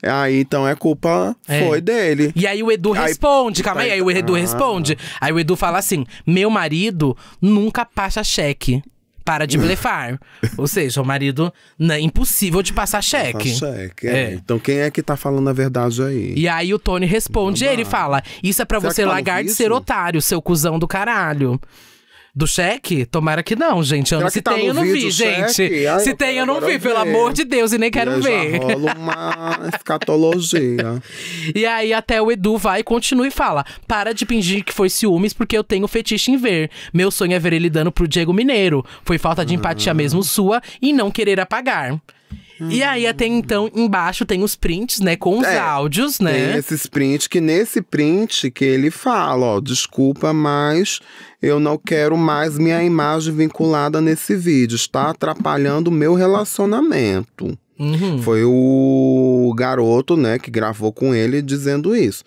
Speaker 2: aí então é culpa é. foi dele. E aí o Edu aí, responde, tá calma aí, aí o Edu ah. responde.
Speaker 1: Aí o Edu fala assim, meu marido nunca passa cheque para de blefar. Ou seja, o marido, não, né, impossível de passar cheque. Passar cheque, é. É.
Speaker 2: Então quem é que tá falando a verdade aí?
Speaker 1: E aí o Tony responde, ele fala, isso é para você lagarto ser otário, seu cuzão do caralho. Do cheque? Tomara que não, gente. se tá tem, eu não vi, gente. Ai, se tem, eu não vi, ver. pelo amor de Deus, e nem quero eu ver. Já
Speaker 2: uma escatologia.
Speaker 1: e aí até o Edu vai, continua e fala: Para de fingir que foi ciúmes, porque eu tenho fetiche em ver. Meu sonho é ver ele dando pro Diego Mineiro. Foi falta de empatia mesmo sua e não querer apagar. E aí, até então, embaixo tem os prints, né?
Speaker 2: Com os é, áudios, né? Tem esses prints, que nesse print que ele fala, ó, desculpa, mas eu não quero mais minha imagem vinculada nesse vídeo. Está atrapalhando o meu relacionamento. Uhum. Foi o garoto, né, que gravou com ele dizendo isso.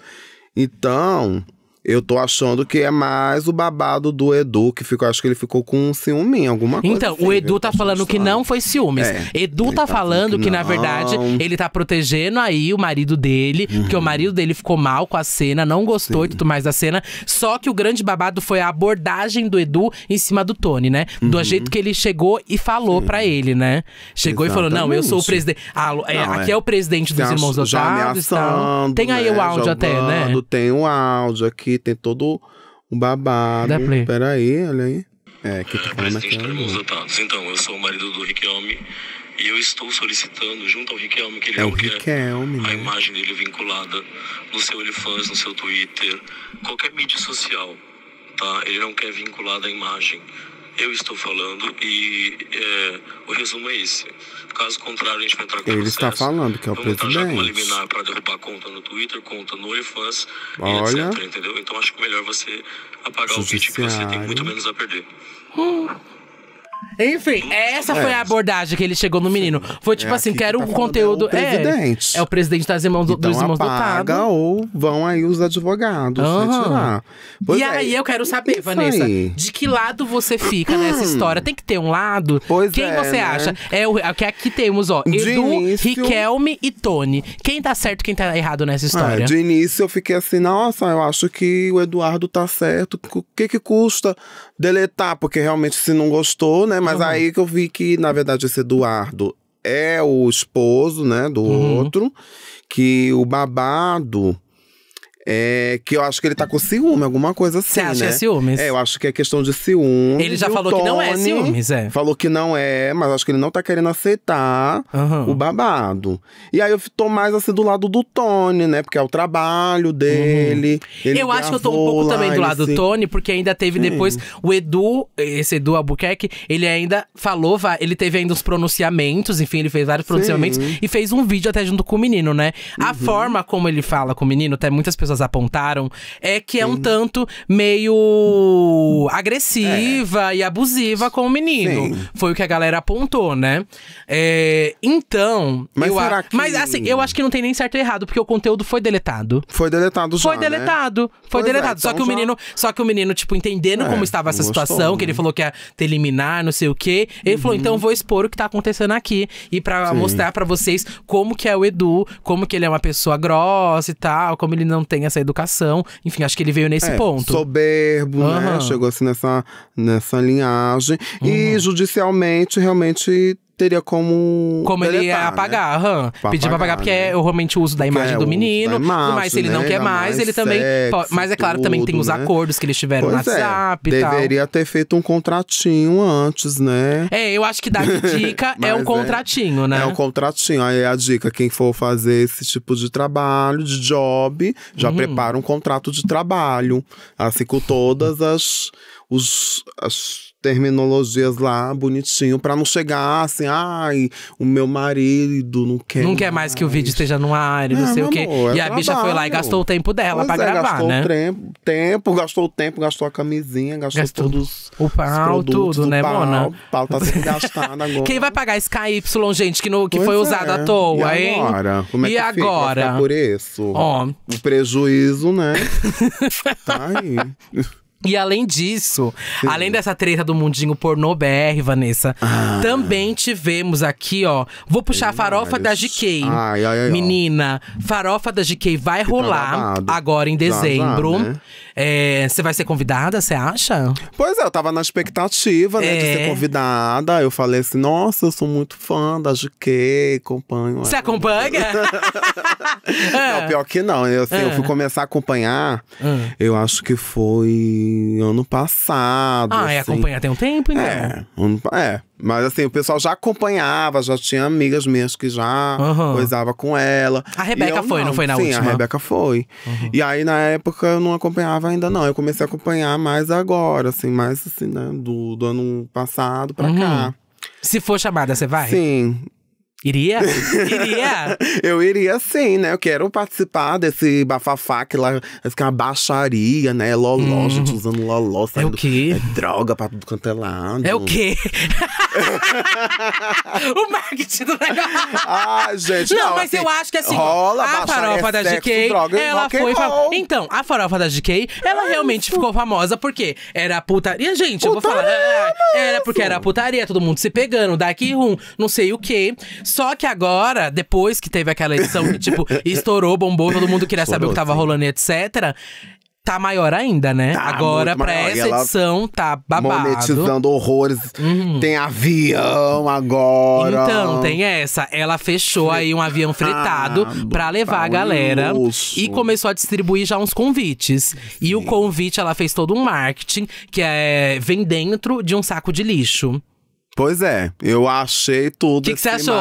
Speaker 2: Então, eu tô achando que é mais o babado do Edu, que ficou, acho que ele ficou com um ciúme em alguma coisa. Então, assim,
Speaker 1: o Edu tá, tá falando que não foi ciúmes. É, Edu tá, tá, falando que, que, na verdade, ele tá protegendo aí o marido dele, uhum. porque o marido dele ficou mal com a cena, não gostou Sim. e tudo mais da cena. Só que o grande babado foi a abordagem do Edu em cima do Tony, né? Uhum. Do jeito que ele chegou e falou para
Speaker 2: ele, né? Chegou Exatamente. e falou: não, eu sou o presidente. Ah, é, aqui é. é. o presidente dos já, irmãos dotados. Ameaçando, tem aí né, o áudio jogando, até, né? Tem o áudio aqui tem todo um babado. Dá play. Peraí, olha aí. É, que tá falando aqui. então, eu sou o
Speaker 1: marido do Riquelme e eu estou solicitando junto ao Riquelme que ele é Riquelme, né? a imagem dele vinculada no seu OnlyFans, no seu Twitter, qualquer mídia social, tá? Ele não quer vinculada a imagem eu estou falando e é, o resumo é esse. Caso contrário, a gente vai entrar com Ele processo. está falando que é o Vamos presidente. Vamos eliminar para derrubar conta no Twitter, conta no OnlyFans
Speaker 3: Olha. Etc,
Speaker 1: entendeu? Então acho que melhor você
Speaker 3: apagar Judiciário. o vídeo que você tem muito menos a perder. Hum. Enfim, é, essa foi é. a
Speaker 1: abordagem que ele chegou no menino. É. Foi tipo É assim, que quero tá um conteúdo. É o presidente.
Speaker 2: É, é o presidente das irmãos, então dos irmãos apaga do ou vão aí os advogados Aham. retirar. e é, aí eu
Speaker 1: quero saber, isso Vanessa, aí. de que lado você fica nessa hum. história? Tem que ter um lado? Pois Quem é, você né? acha? É o que aqui temos, ó, Edu, início- Riquelme e Tony. Quem tá certo, quem tá errado nessa história? É, de
Speaker 2: início eu fiquei assim, nossa, eu acho que o Eduardo tá certo. O que que custa deletar? Porque realmente se não gostou, né? Mas uhum. aí que eu vi que, na verdade, esse Eduardo é o esposo, né, do uhum. outro, que o babado é, que eu acho que ele tá com ciúme, alguma coisa assim. Você acha né? que é ciúmes? É, eu acho que é questão de ciúme. Ele já falou Tony que não é ciúmes, é. Falou que não é, mas acho que ele não tá querendo aceitar uhum. o babado. E aí eu tô mais assim do lado do Tony, né? Porque é o trabalho uhum. dele. Uhum. eu acho que eu tô um pouco também do lado do Tony,
Speaker 1: porque ainda teve Sim. depois o Edu, esse Edu Albuquerque, ele ainda falou, ele teve ainda uns pronunciamentos, enfim, ele fez vários pronunciamentos Sim. e fez um vídeo até junto com o menino, né? Uhum. A forma como ele fala com o menino, até muitas pessoas pessoas apontaram, é que é um Sim. tanto meio agressiva é. e abusiva com o menino. Sim. Foi o que a galera apontou, né? É, então. Mas, eu será que... mas assim, eu acho que não tem nem certo e errado, porque o conteúdo foi deletado. Foi deletado Foi né? deletado. Né? Foi é, deletado. É, então só que já... o menino. Só que o menino, tipo, entendendo é, como estava essa gostou, situação, né? que ele falou que ia te eliminar, não sei o quê. Ele uhum. falou, então uhum. vou expor o que tá acontecendo aqui. E para mostrar para vocês como que é o Edu, como que ele é uma pessoa grossa e tal, como ele não tem essa educação. Enfim, acho que ele veio nesse é, ponto.
Speaker 3: Soberbo,
Speaker 2: uhum. né? Chegou assim nessa, nessa linhagem. Uhum. E judicialmente, realmente teria como. Como
Speaker 1: deletar, ele ia né? apagar, né? Pra Pedir apagar, pra apagar, porque eu é né? realmente o uso da imagem é, do menino. mas se ele né? não quer mais, mais ele também. mas é claro, tudo, também tem os acordos que eles tiveram pois no é, WhatsApp é. e tal. Deveria
Speaker 2: ter feito um contratinho antes, né? É,
Speaker 1: eu acho que dar dica é um é contratinho,
Speaker 2: né? É um contratinho. Aí a dica: quem for fazer esse tipo de trabalho, de job, já uhum. prepara um contrato de trabalho. Assim, com todas as. Os, as terminologias lá, bonitinho, para não chegar assim, ai, o meu marido não quer. Não quer mais, que o vídeo esteja no ar, não é, sei o quê. Amor, é e é a trabalho. bicha foi lá e gastou o tempo dela para pra é, gravar, gastou né? Tempo, tempo, gastou o tempo, gastou a camisinha, gastou, gastou todos o pau, produtos, tudo, né, pau, Mona? O pau tá sendo gastado agora. Quem
Speaker 1: vai pagar esse KY, gente, que, no, que foi é. usado à toa, e agora?
Speaker 2: Como é e que agora? Fica? por isso? Oh. O prejuízo, né? tá aí.
Speaker 1: E além disso, Sim. além dessa treta do mundinho pornô BR, Vanessa, ah. também tivemos aqui, ó. Vou puxar a farofa da GK. Ai, Menina, farofa da GK vai que tá rolar tá agora em dezembro. Você né? é, vai ser convidada,
Speaker 2: você acha? Pois é, eu tava na expectativa, né, é. de ser convidada. Eu falei assim, nossa, eu sou muito fã da GK, acompanho. Você acompanha? não, é. pior que não. Eu, assim, ah. eu fui é. começar a acompanhar, ah. eu acho que foi Assim, ano passado. Ah, é assim. é acompanhar
Speaker 1: tem um tempo, né?
Speaker 2: É, é. Mas assim, o pessoal já acompanhava, já tinha amigas minhas que já uhum. coisava com ela. A Rebeca foi, não, não, foi na sim, última? Sim, a Rebeca foi. Uhum. E aí, na época, eu não acompanhava ainda, não. Eu comecei a acompanhar mais agora, assim, mais assim, né? Do, do ano passado pra uhum. cá. Se for
Speaker 1: chamada, você vai?
Speaker 2: Sim. Iria? Iria? eu iria sim, né? Eu quero participar desse bafafá que lá que é uma baixaria, né? Loló, hum. gente usando loló, É o quê? É droga pra tudo quanto é lado. É o quê?
Speaker 3: o marketing do negócio. Ah, gente, não. não mas assim, eu acho que assim. Rola, a farofa é da GK. Droga, ela foi. Fa...
Speaker 1: Então, a farofa da GK, ela é realmente isso. ficou famosa porque era putaria. Gente, putaria eu vou falar. Era, é, é, era porque era putaria, todo mundo se pegando, daqui rum, não sei o quê. Só que agora, depois que teve aquela edição que, tipo, estourou, bombou, todo mundo queria Estourou, saber o que tava sim. rolando e etc. Tá maior ainda, né? Tá agora, pra essa edição,
Speaker 2: tá babado. Monetizando horrores. Uhum. Tem avião agora. Então, tem
Speaker 1: essa. Ela fechou aí um avião ah, fretado pra levar a galera. Tá e começou a distribuir já uns convites. E o convite, ela fez todo um marketing, que é… Vem dentro de um saco de lixo.
Speaker 2: Pois é, eu achei tudo. O que, que você achou?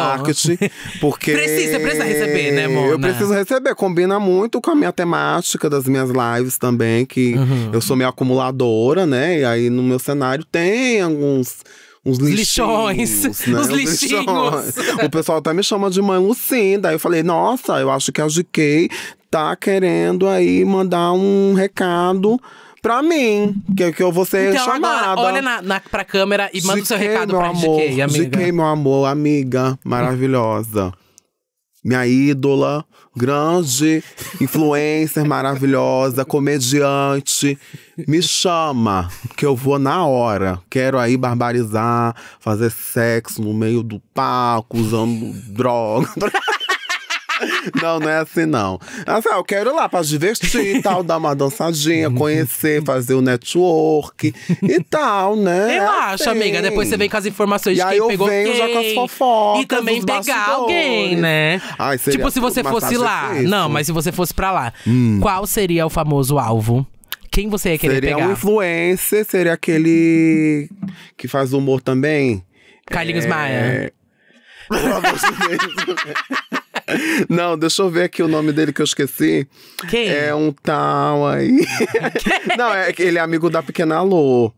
Speaker 2: porque precisa, precisa receber, né, amor? Eu preciso receber, combina muito com a minha temática das minhas lives também, que uhum. eu sou meio acumuladora, né? E aí no meu cenário tem alguns uns lixões,
Speaker 3: né? os lixinhos. Lixões. O
Speaker 2: pessoal até me chama de mãe Lucinda. Aí eu falei, nossa, eu acho que a GK tá querendo aí mandar um recado pra mim, que, é que eu vou ser então, chamada. Agora, olha
Speaker 1: na, na, pra câmera e manda o seu recado meu pra amor, GK, amiga. GK,
Speaker 2: meu amor, amiga maravilhosa. Minha ídola, grande, influencer maravilhosa, comediante. Me chama, que eu vou na hora. Quero aí barbarizar, fazer sexo no meio do palco, usando droga. Não, não é assim, não. Assim, ah, eu quero ir lá pra se divertir e tal, dar uma dançadinha, uhum. conhecer, fazer o network e tal, né? Relaxa, é assim. amiga. Depois você vem com as informações e de quem aí eu venho já com as fofocas. E também pegar bastidores. alguém, né? Ai, tipo, se você fosse lá. Difícil.
Speaker 1: Não, mas se você fosse pra lá, hum. qual seria o famoso alvo? Quem você ia querer seria pegar? Seria um
Speaker 2: influencer, seria aquele que faz humor também. Carlinhos é... Maia. Não, deixa eu ver aqui o nome dele que eu esqueci. Quem? É um tal aí. Não, é, ele é amigo da pequena Lô.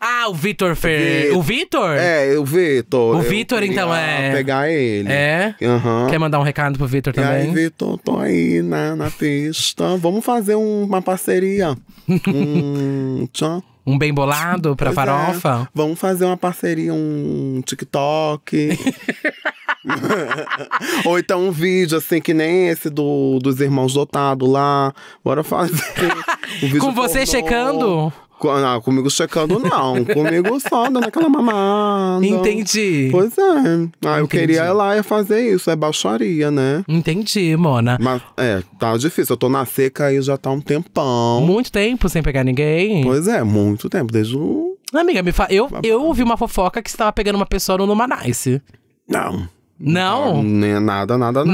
Speaker 1: Ah, o Vitor Fer. O Vitor? É, o Vitor. O Vitor, então, é. pegar ele. É? Uhum. Quer mandar um recado pro Vitor também? E aí,
Speaker 2: Vitor, tô aí na, na pista. Vamos fazer um, uma parceria. um tchan. Um bem bolado pra pois é. farofa? É. Vamos fazer uma parceria, um TikTok. Ou então um vídeo assim, que nem esse do, dos irmãos dotado lá. Bora fazer. Um Com você pornô. checando? Não, comigo checando, não. comigo só dando aquela mamada. Entendi. Pois é. Ah, eu queria ir lá e fazer isso. É baixaria, né? Entendi, Mona. Mas, é, tá difícil. Eu tô na seca aí já tá um tempão. Muito tempo sem pegar ninguém? Pois é, muito tempo. Desde o.
Speaker 1: Amiga, me fa... eu, eu ouvi uma fofoca que você tava pegando uma pessoa no Numanice.
Speaker 2: Não. Não? Nem então, né, nada, nada, nada.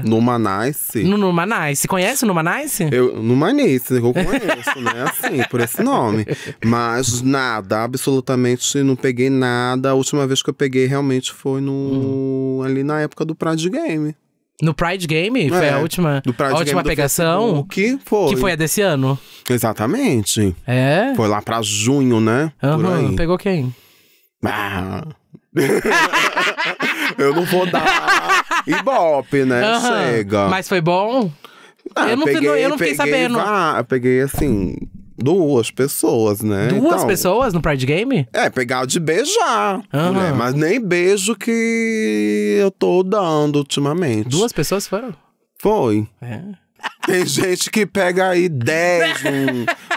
Speaker 2: Nada? Numa Nice. No Numa Nice. Conhece o Numa Nice? Eu, Numa Nice, eu conheço,
Speaker 3: né? Assim, por esse nome.
Speaker 2: Mas nada, absolutamente não peguei nada. A última vez que eu peguei realmente foi no hum. ali na época do Pride Game. No Pride Game? É, foi é, a última, do Pride a última Game pegação? O que foi? Que foi a desse ano? Exatamente. É? Foi lá pra junho, né? Uhum, Pegou quem? Ah eu não vou dar ibope, né? Uhum. Chega. Mas foi bom? Ah, eu, não peguei, fui, eu não fiquei peguei, sabendo. Ah, peguei assim. Duas pessoas, né? Duas então, pessoas no Pride Game? É, pegar de beijar. Uhum. mas nem beijo que eu tô dando ultimamente. Duas pessoas foram? Foi. É. Tem gente que pega aí dez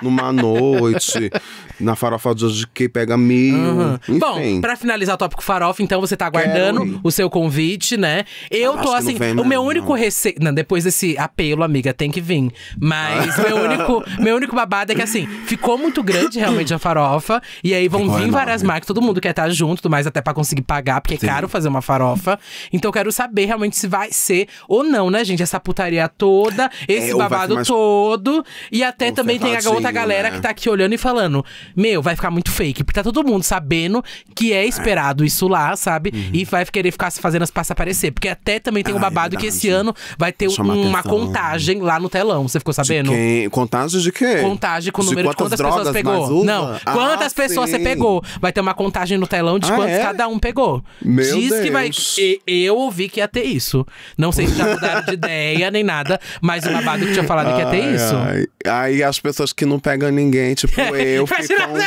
Speaker 2: numa noite. Na farofa de hoje que pega mil. Uhum. Enfim. Bom, pra
Speaker 1: finalizar o tópico farofa, então você tá aguardando o seu convite, né? Eu tô assim. O né? meu não. único receio. Depois desse apelo, amiga, tem que vir. Mas meu, único, meu único babado é que assim, ficou muito grande realmente a farofa. E aí vão ficou vir enorme. várias marcas, todo mundo quer estar tá junto, tudo mais até pra conseguir pagar, porque é Sim. é caro fazer uma farofa. Então eu quero saber realmente se vai ser ou não, né, gente? Essa putaria toda, é, esse é, babado mais... todo. E até o também tem a outra galera né? que tá aqui olhando e falando: meu, vai ficar muito fake. Porque tá todo mundo sabendo que é esperado é. isso lá, sabe? Uhum. E vai querer ficar se fazendo as passas aparecer. Porque até também tem um babado ah, é que esse ano vai ter um, uma né? contagem lá no telão. Você ficou sabendo? De quem?
Speaker 2: Contagem de quê? Contagem com o número de quantas, pessoas pegou.
Speaker 1: Não, ah, quantas pessoas você pegou. Vai ter uma contagem no telão de ah, quantos é? cada um pegou. Meu Diz Deus. que vai. eu ouvi que ia ter isso. Não sei se já mudaram de ideia nem nada, mas o babado que tinha falado ai, que ia ter ai.
Speaker 2: isso. Aí as pessoas que não pegam ninguém, tipo eu, ficam tirando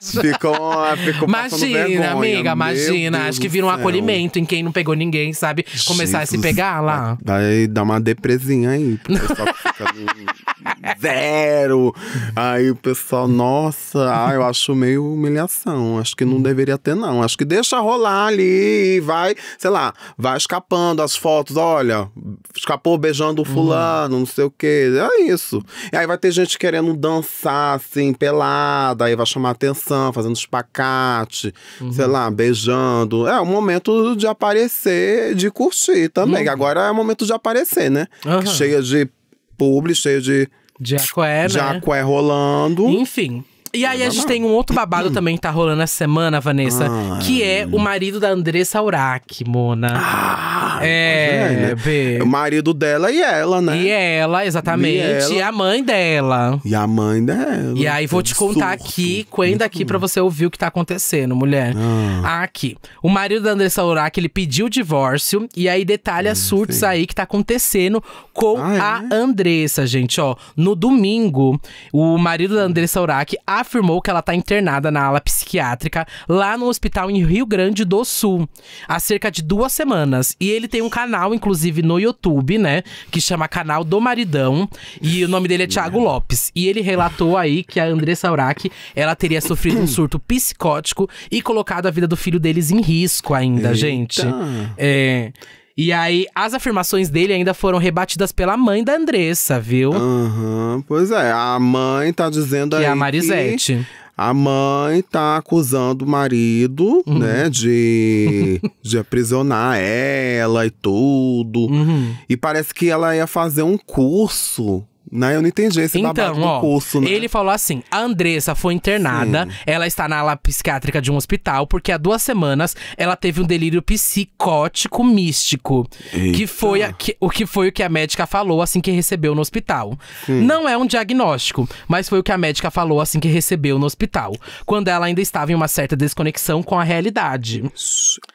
Speaker 1: ficam, Ficam, ficam Imagina, vergonha, amiga, imagina. Deus Acho que vira um acolhimento em quem não pegou ninguém, sabe? Começar Jesus, a se pegar
Speaker 2: lá. Vai, vai dar uma depresinha aí. Pro pessoal
Speaker 3: que fica
Speaker 2: zero. Aí o pessoal, nossa, ah, eu acho meio humilhação. Acho que não deveria ter, não. Acho que deixa rolar ali, vai, sei lá, vai escapando as fotos. Olha, escapou beijando o hum. fulano, não sei o quê. É isso. E aí vai ter gente querendo dançar, assim, pelada, aí vai chamar atenção, fazendo espacate, uhum. sei lá, beijando. É o momento de aparecer, de curtir também. Uhum. Agora é o momento de aparecer, né? Cheia de publi, cheio de. Jacué, né? Jacué rolando. Enfim.
Speaker 1: E aí a gente tem um outro babado também que tá rolando essa semana, Vanessa, ah, que é, é. o marido da Andressa Urac, Mona.
Speaker 2: Ah, é, é né? O marido dela e ela,
Speaker 1: né? E ela, exatamente. E, ela. e, a
Speaker 2: mãe dela. E a mãe dela. E aí vou te contar
Speaker 1: aqui, ainda aqui para você ouvir o que tá acontecendo, mulher. Ah. Aqui, o marido da Andressa Urac, ele pediu o divórcio e aí detalha hum, surtos sim. aí que tá acontecendo com ah, é? a é? Andressa, gente, ó. No domingo, o marido da Andressa Urac afirmou que ela está internada na ala psiquiátrica lá no hospital em Rio Grande do Sul há cerca de duas semanas. E ele tem um canal, inclusive, no YouTube, né? Que chama Canal do Maridão. E o nome dele é Thiago Lopes. E ele relatou aí que a Andressa Uraki ela teria sofrido um surto psicótico e colocado a vida do filho deles em risco ainda, Eita. gente. É. E aí, as afirmações dele ainda foram rebatidas pela mãe
Speaker 2: da Andressa, viu? Uhum, pois é, a mãe tá dizendo que aí. É a Marisete. Que a mãe tá acusando o marido, uhum. né, de, de aprisionar ela e tudo. Uhum. E parece que ela ia fazer um curso né? Eu não entendi esse então, babado ó, do curso, né?
Speaker 1: Ele falou assim: a Andressa foi internada, Sim. ela está na ala psiquiátrica de um hospital, porque há duas semanas ela teve um delírio psicótico místico. Eita. Que foi a, que, o que foi o que a médica falou assim que recebeu no hospital. Sim. Não é um diagnóstico, mas foi o que a médica falou assim que recebeu no hospital. Quando ela ainda estava em uma certa desconexão com a realidade.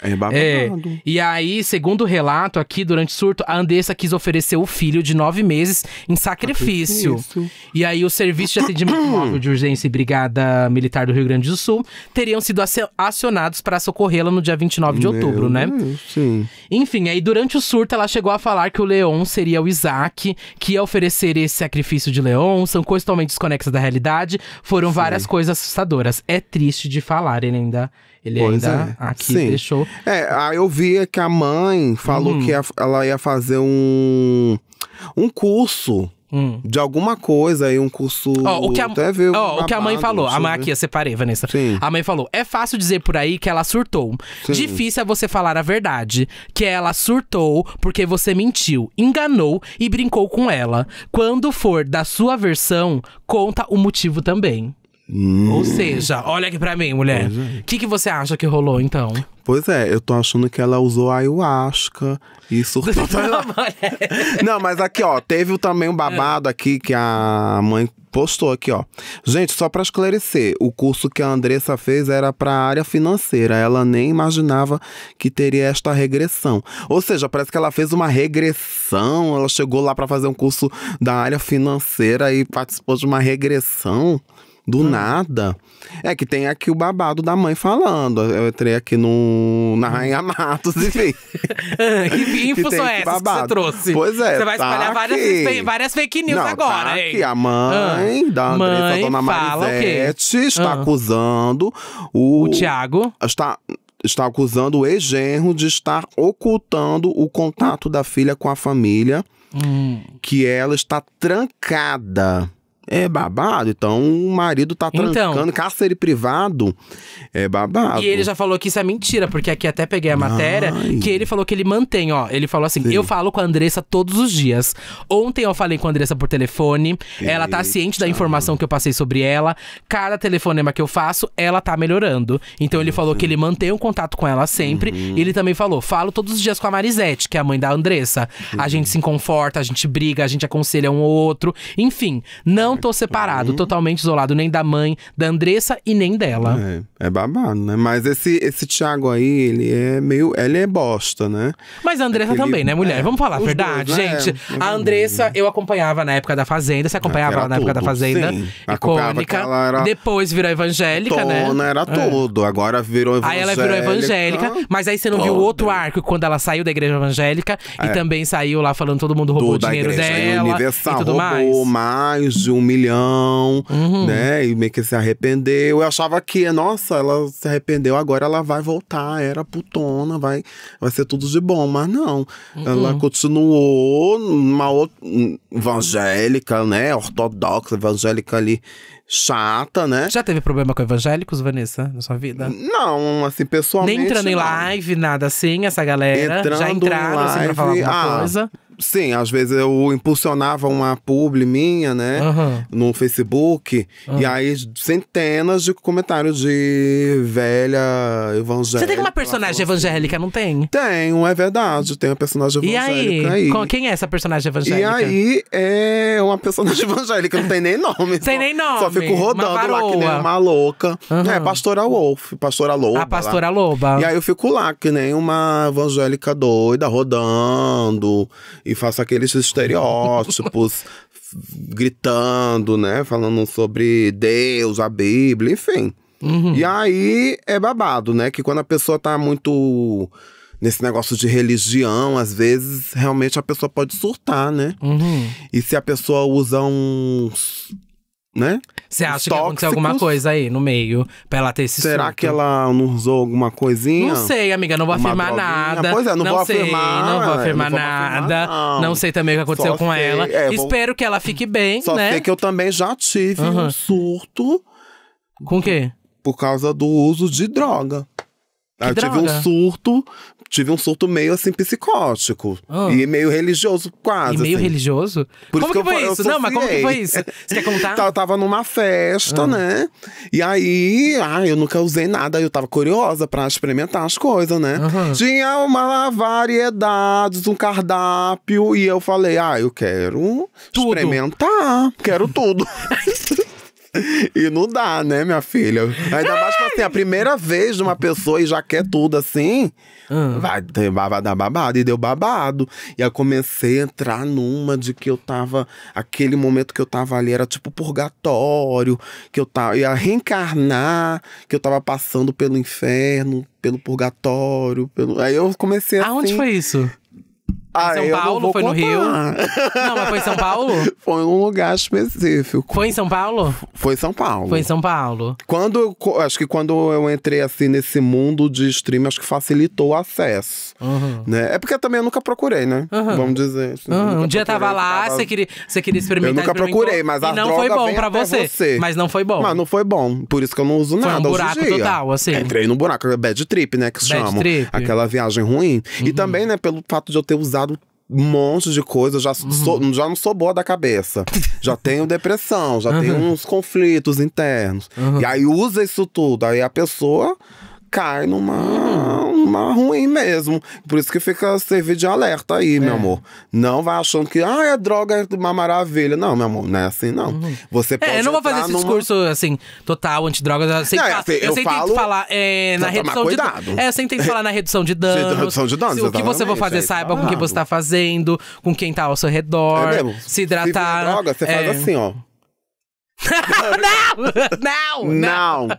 Speaker 2: É babado. É,
Speaker 1: e aí, segundo o relato aqui, durante o surto, a Andressa quis oferecer o filho de nove meses em sacrifício difícil. E aí o Serviço de Atendimento Móvel de Urgência e Brigada Militar do Rio Grande do Sul teriam sido acionados para socorrê-la no dia 29 de Meu outubro, né? Deus, sim. Enfim, aí durante o surto ela chegou a falar que o Leon seria o Isaac, que ia oferecer esse sacrifício de Leon, são coisas totalmente desconexas da realidade, foram sim. várias coisas assustadoras. É triste de falar, ele ainda ele pois ainda é. aqui Sim. deixou.
Speaker 2: É, aí eu vi que a mãe falou uhum. que ela ia fazer um, um curso Hum. de alguma coisa aí, um curso. Ó, o que a, até ver o que a mãe falou. A mãe aqui, eu separei, Vanessa. Sim.
Speaker 1: A mãe falou: é fácil dizer por aí que ela surtou. Sim. Difícil é você falar a verdade. Que ela surtou porque você mentiu, enganou e brincou com ela. Quando for da sua versão, conta o motivo também. Hum. Ou seja, olha aqui pra mim, mulher. O é. que, que você acha que rolou então?
Speaker 2: Pois é, eu tô achando que ela usou ayahuasca e surtou. É. Não, mas aqui, ó, teve também um ah. babado aqui que a mãe postou aqui, ó. Gente, só para esclarecer, o curso que a Andressa fez era para a área financeira. Ela nem imaginava que teria esta regressão. Ou seja, parece que ela fez uma regressão. Ela chegou lá para fazer um curso da área financeira e participou de uma regressão. Do hum. nada. É que tem aqui o babado da mãe falando. Eu entrei aqui no, na hum. Rainha Matos e vi.
Speaker 3: que info são essas que você trouxe? Pois é. Você vai tá espalhar várias, várias, fake news Não, tá agora, tá hein? Aqui, a mãe ah. da Andressa, mãe, dona Marisete, está ah.
Speaker 2: acusando o. O Thiago. Está está acusando o ex-genro de estar ocultando o contato da filha com a família, hum. que ela está trancada é babado. Então o marido tá então. trancando, então, cárcere privado é babado. E ele já
Speaker 1: falou que isso é mentira, porque aqui até peguei a matéria, Ai. que ele falou que ele mantém, ó. Ele falou assim: Sim. eu falo com a Andressa todos os dias. Ontem eu falei com a Andressa por telefone, Eita. ela tá ciente da informação que eu passei sobre ela. Cada telefonema que eu faço, ela tá melhorando. Então ele falou que ele mantém um contato com ela sempre. Uhum. E ele também falou: falo todos os dias com a Marisete, que é a mãe da Andressa. Uhum. A gente se conforta, a gente briga, a gente aconselha um ou outro. Enfim, não não tô separado, uhum. totalmente isolado, nem da mãe, da Andressa e nem dela.
Speaker 2: É, é babado, né? Mas esse, esse Thiago aí, ele é meio. Ele é bosta, né?
Speaker 1: Mas a Andressa Aquele, também, né, é, mulher? É, Vamos falar a verdade, dois, né? gente. É, a Andressa, eu acompanhava na época da Fazenda, você acompanhava ela na época da Fazenda? Sim. Icônica. Era...
Speaker 2: Depois virou evangélica, tona, né? era é. tudo. Agora virou evangélica. Aí ela virou evangélica,
Speaker 1: mas aí você não toda. viu o outro arco quando ela saiu da igreja evangélica e é. também saiu lá falando todo mundo roubou Do, o dinheiro dela. Universal, e tudo roubou
Speaker 2: mais, mais um milhão, uhum. né? E meio que se arrependeu. Eu achava que, nossa, ela se arrependeu, agora ela vai voltar, era putona, vai, vai ser tudo de bom. Mas não, uhum. ela continuou uma outra, evangélica, né? Ortodoxa, evangélica ali chata, né? Já teve
Speaker 1: problema com evangélicos, Vanessa, na sua vida?
Speaker 2: Não, assim, pessoalmente. Nem entrando não. em live, nada assim, essa galera. Entrando já entraram live, assim, pra falar alguma ah, coisa. Sim, às vezes eu impulsionava uma publi minha, né? Uhum. No Facebook. Uhum. E aí, centenas de comentários de velha evangélica. Você tem uma personagem assim, evangélica, não tem? Tenho, é verdade. Tenho uma personagem evangélica aí. aí. Quem é essa personagem evangélica? E aí, é uma personagem evangélica, não tem nem nome. Tem nem nome. Só fico rodando lá que nem uma louca. Uhum. É, pastora Wolf, pastora Loba. A pastora lá. Loba. E aí eu fico lá que nem uma evangélica doida, rodando. E faço aqueles estereótipos. gritando, né? Falando sobre Deus, a Bíblia, enfim. Uhum. E aí é babado, né? Que quando a pessoa tá muito nesse negócio de religião, às vezes realmente a pessoa pode surtar, né? Uhum. E se a pessoa usa uns né?
Speaker 1: Você acha que aconteceu alguma coisa aí
Speaker 2: no meio pra ela ter esse Será surto? que ela não usou alguma coisinha? Não sei, amiga, não vou Uma afirmar droguinha. nada. Pois é, não, não vou sei, afirmar. Não vou afirmar não nada.
Speaker 1: Não. não. sei também o que aconteceu Só com sei. ela. É, vou... Espero
Speaker 2: que ela fique bem, Só né? sei que eu também já tive uhum. um surto. Com o quê? Por causa do uso de droga. Que eu droga? tive um surto tive um surto meio assim psicótico. Oh. E meio religioso, quase. E meio assim. religioso? Por como que, foi eu, isso? Eu não, mas como que foi isso? Você quer contar? eu tava numa festa, ah. né? E aí, ah, eu nunca usei nada, eu tava curiosa pra experimentar as coisas, né? Uhum. Tinha uma variedade, um cardápio, e eu falei, ah, eu quero tudo. experimentar, quero tudo. E não dá, né, minha filha? Ainda mais que assim, a primeira vez de uma pessoa e já quer tudo assim, hum. vai, vai dar babado. E deu babado. E aí comecei a entrar numa de que eu tava. Aquele momento que eu tava ali era tipo purgatório, que eu tava. ia reencarnar, que eu tava passando pelo inferno, pelo purgatório. Pelo... Aí eu comecei a Aonde assim. foi isso? Ah, São Paulo? Foi contar. no Rio?
Speaker 3: Não, mas foi em São
Speaker 2: Paulo? foi num lugar específico. Foi em São Paulo? Foi em São Paulo. Foi em São Paulo. Quando eu, acho que quando eu entrei assim nesse mundo de streaming, acho que facilitou o acesso. Uhum. Né? É porque também eu nunca procurei, né? Uhum. Vamos dizer. Assim, uhum. Um dia tava lá, tava... Você, queria, você queria experimentar. Eu nunca procurei, mas a não foi bom pra você, você, Mas não foi bom. Mas não foi bom. Por isso que eu não uso foi nada. Foi um buraco total, assim. Entrei no buraco, é bad trip, né? Que bad chama. Trip. Aquela viagem ruim. E uhum. também, né, pelo fato de eu ter usado um monte de coisa, já, uhum. sou, já não sou boa da cabeça. já tenho depressão, já uhum. tenho uns conflitos internos. Uhum. E aí usa isso tudo, aí a pessoa cai numa. Uhum uma ruim mesmo. Por isso que fica servir de alerta aí, é. meu amor. Não vai achando que, ah, é droga, é uma maravilha. Não, meu amor, não é assim, não. Uhum. Você pode. É, eu não vou fazer esse numa...
Speaker 1: discurso, assim, total, antidroga. Eu sei, não, que, é tá, assim, eu, eu sei falo, falar é, na redução cuidado. de É, eu sempre sei que falar na redução de danos. de redução de danos. Se, o que você vai fazer, saiba com o que você tá fazendo, com quem tá ao seu redor. É mesmo. Se hidratar. Se droga, você faz é. assim,
Speaker 3: ó.
Speaker 1: não, não, não,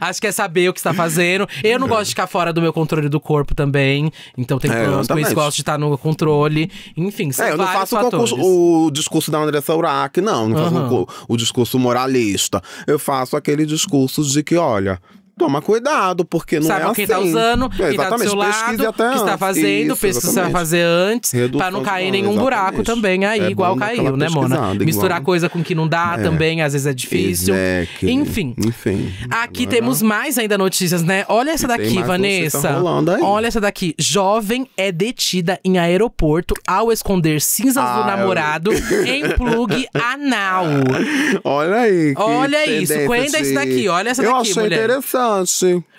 Speaker 1: Acho que é saber o que está fazendo. Eu não gosto de ficar fora do meu controle do corpo
Speaker 2: também. Então tem é, problemas com isso. Gosto
Speaker 1: de estar no controle. Enfim, são é, eu não faço o
Speaker 2: discurso da Andressa Urach, não. Não faço uhum. o, o discurso moralista. Eu faço aquele discurso de que, olha, Toma cuidado, porque não Sabe é quem tá assim. usando, é, quem tá do seu lado, até que está fazendo, Isso, pesquisa exatamente. fazer antes, para não cair nenhum exatamente. buraco também aí, é igual caiu, né,
Speaker 1: Mona? Misturar coisa com que não dá é. também, às vezes é difícil. Exactly. Enfim. Enfim. Aqui Agora... temos mais ainda notícias, né? Olha essa daqui, Vanessa. Tá Olha essa daqui. Jovem é detida em aeroporto ao esconder cinzas ah, do namorado eu... em plug anal. Olha aí. Olha isso. Cuenta isso daqui. Olha essa daqui, eu achei Interessante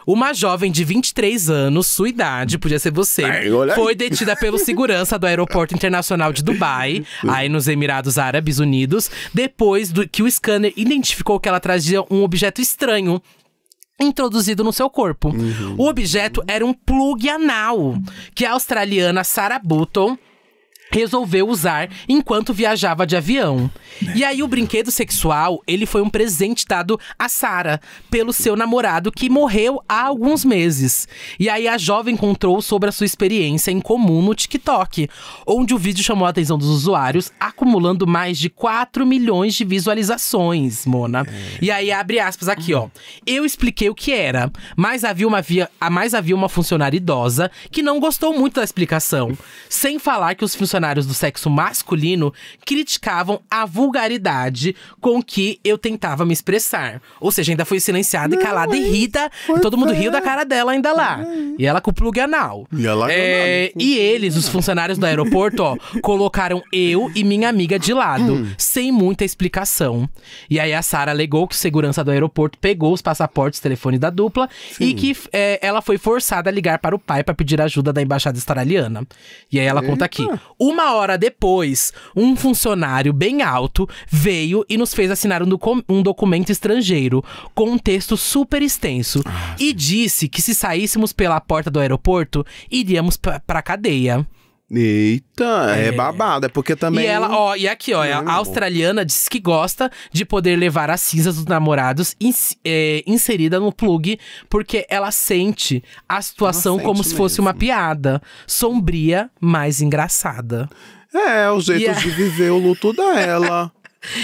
Speaker 1: uma jovem de 23 anos, sua idade, podia ser você, Ai, foi detida pelo segurança do Aeroporto Internacional de Dubai, aí nos Emirados Árabes Unidos, depois do que o scanner identificou que ela trazia um objeto estranho introduzido no seu corpo. Uhum. O objeto era um plug anal que a australiana Sarah Button resolveu usar enquanto viajava de avião. Né? E aí o brinquedo sexual, ele foi um presente dado a Sara pelo seu namorado que morreu há alguns meses. E aí a jovem encontrou sobre a sua experiência em comum no TikTok, onde o vídeo chamou a atenção dos usuários, acumulando mais de 4 milhões de visualizações, Mona. E aí abre aspas aqui, ó. Eu expliquei o que era, mas havia uma via, mais havia uma funcionária idosa que não gostou muito da explicação, sem falar que os funcionários funcionários do sexo masculino criticavam a vulgaridade com que eu tentava me expressar. Ou seja, ainda fui silenciada não, e calada e rida. todo mundo é. riu da cara dela ainda lá. E ela com o plug anal. E ela é, E eles, os funcionários do aeroporto, ó, colocaram eu e minha amiga de lado, hum. sem muita explicação. E aí a Sara alegou que o segurança do aeroporto pegou os passaportes, telefone da dupla Sim. e que é, ela foi forçada a ligar para o pai para pedir ajuda da embaixada australiana. E aí ela Eita. conta aqui: uma hora depois, um funcionário bem alto veio e nos fez assinar um, docu um documento estrangeiro com um texto super extenso ah, e disse que se saíssemos pela porta do aeroporto, iríamos para a cadeia. Eita, é, é babada, é porque também. E ela, ó, e aqui, ó, é a australiana diz que gosta de poder levar as cinzas dos namorados ins, é, inserida no plug, porque ela sente a situação sente como se fosse uma piada sombria, mas engraçada.
Speaker 2: É, o jeito é de viver o
Speaker 1: luto dela.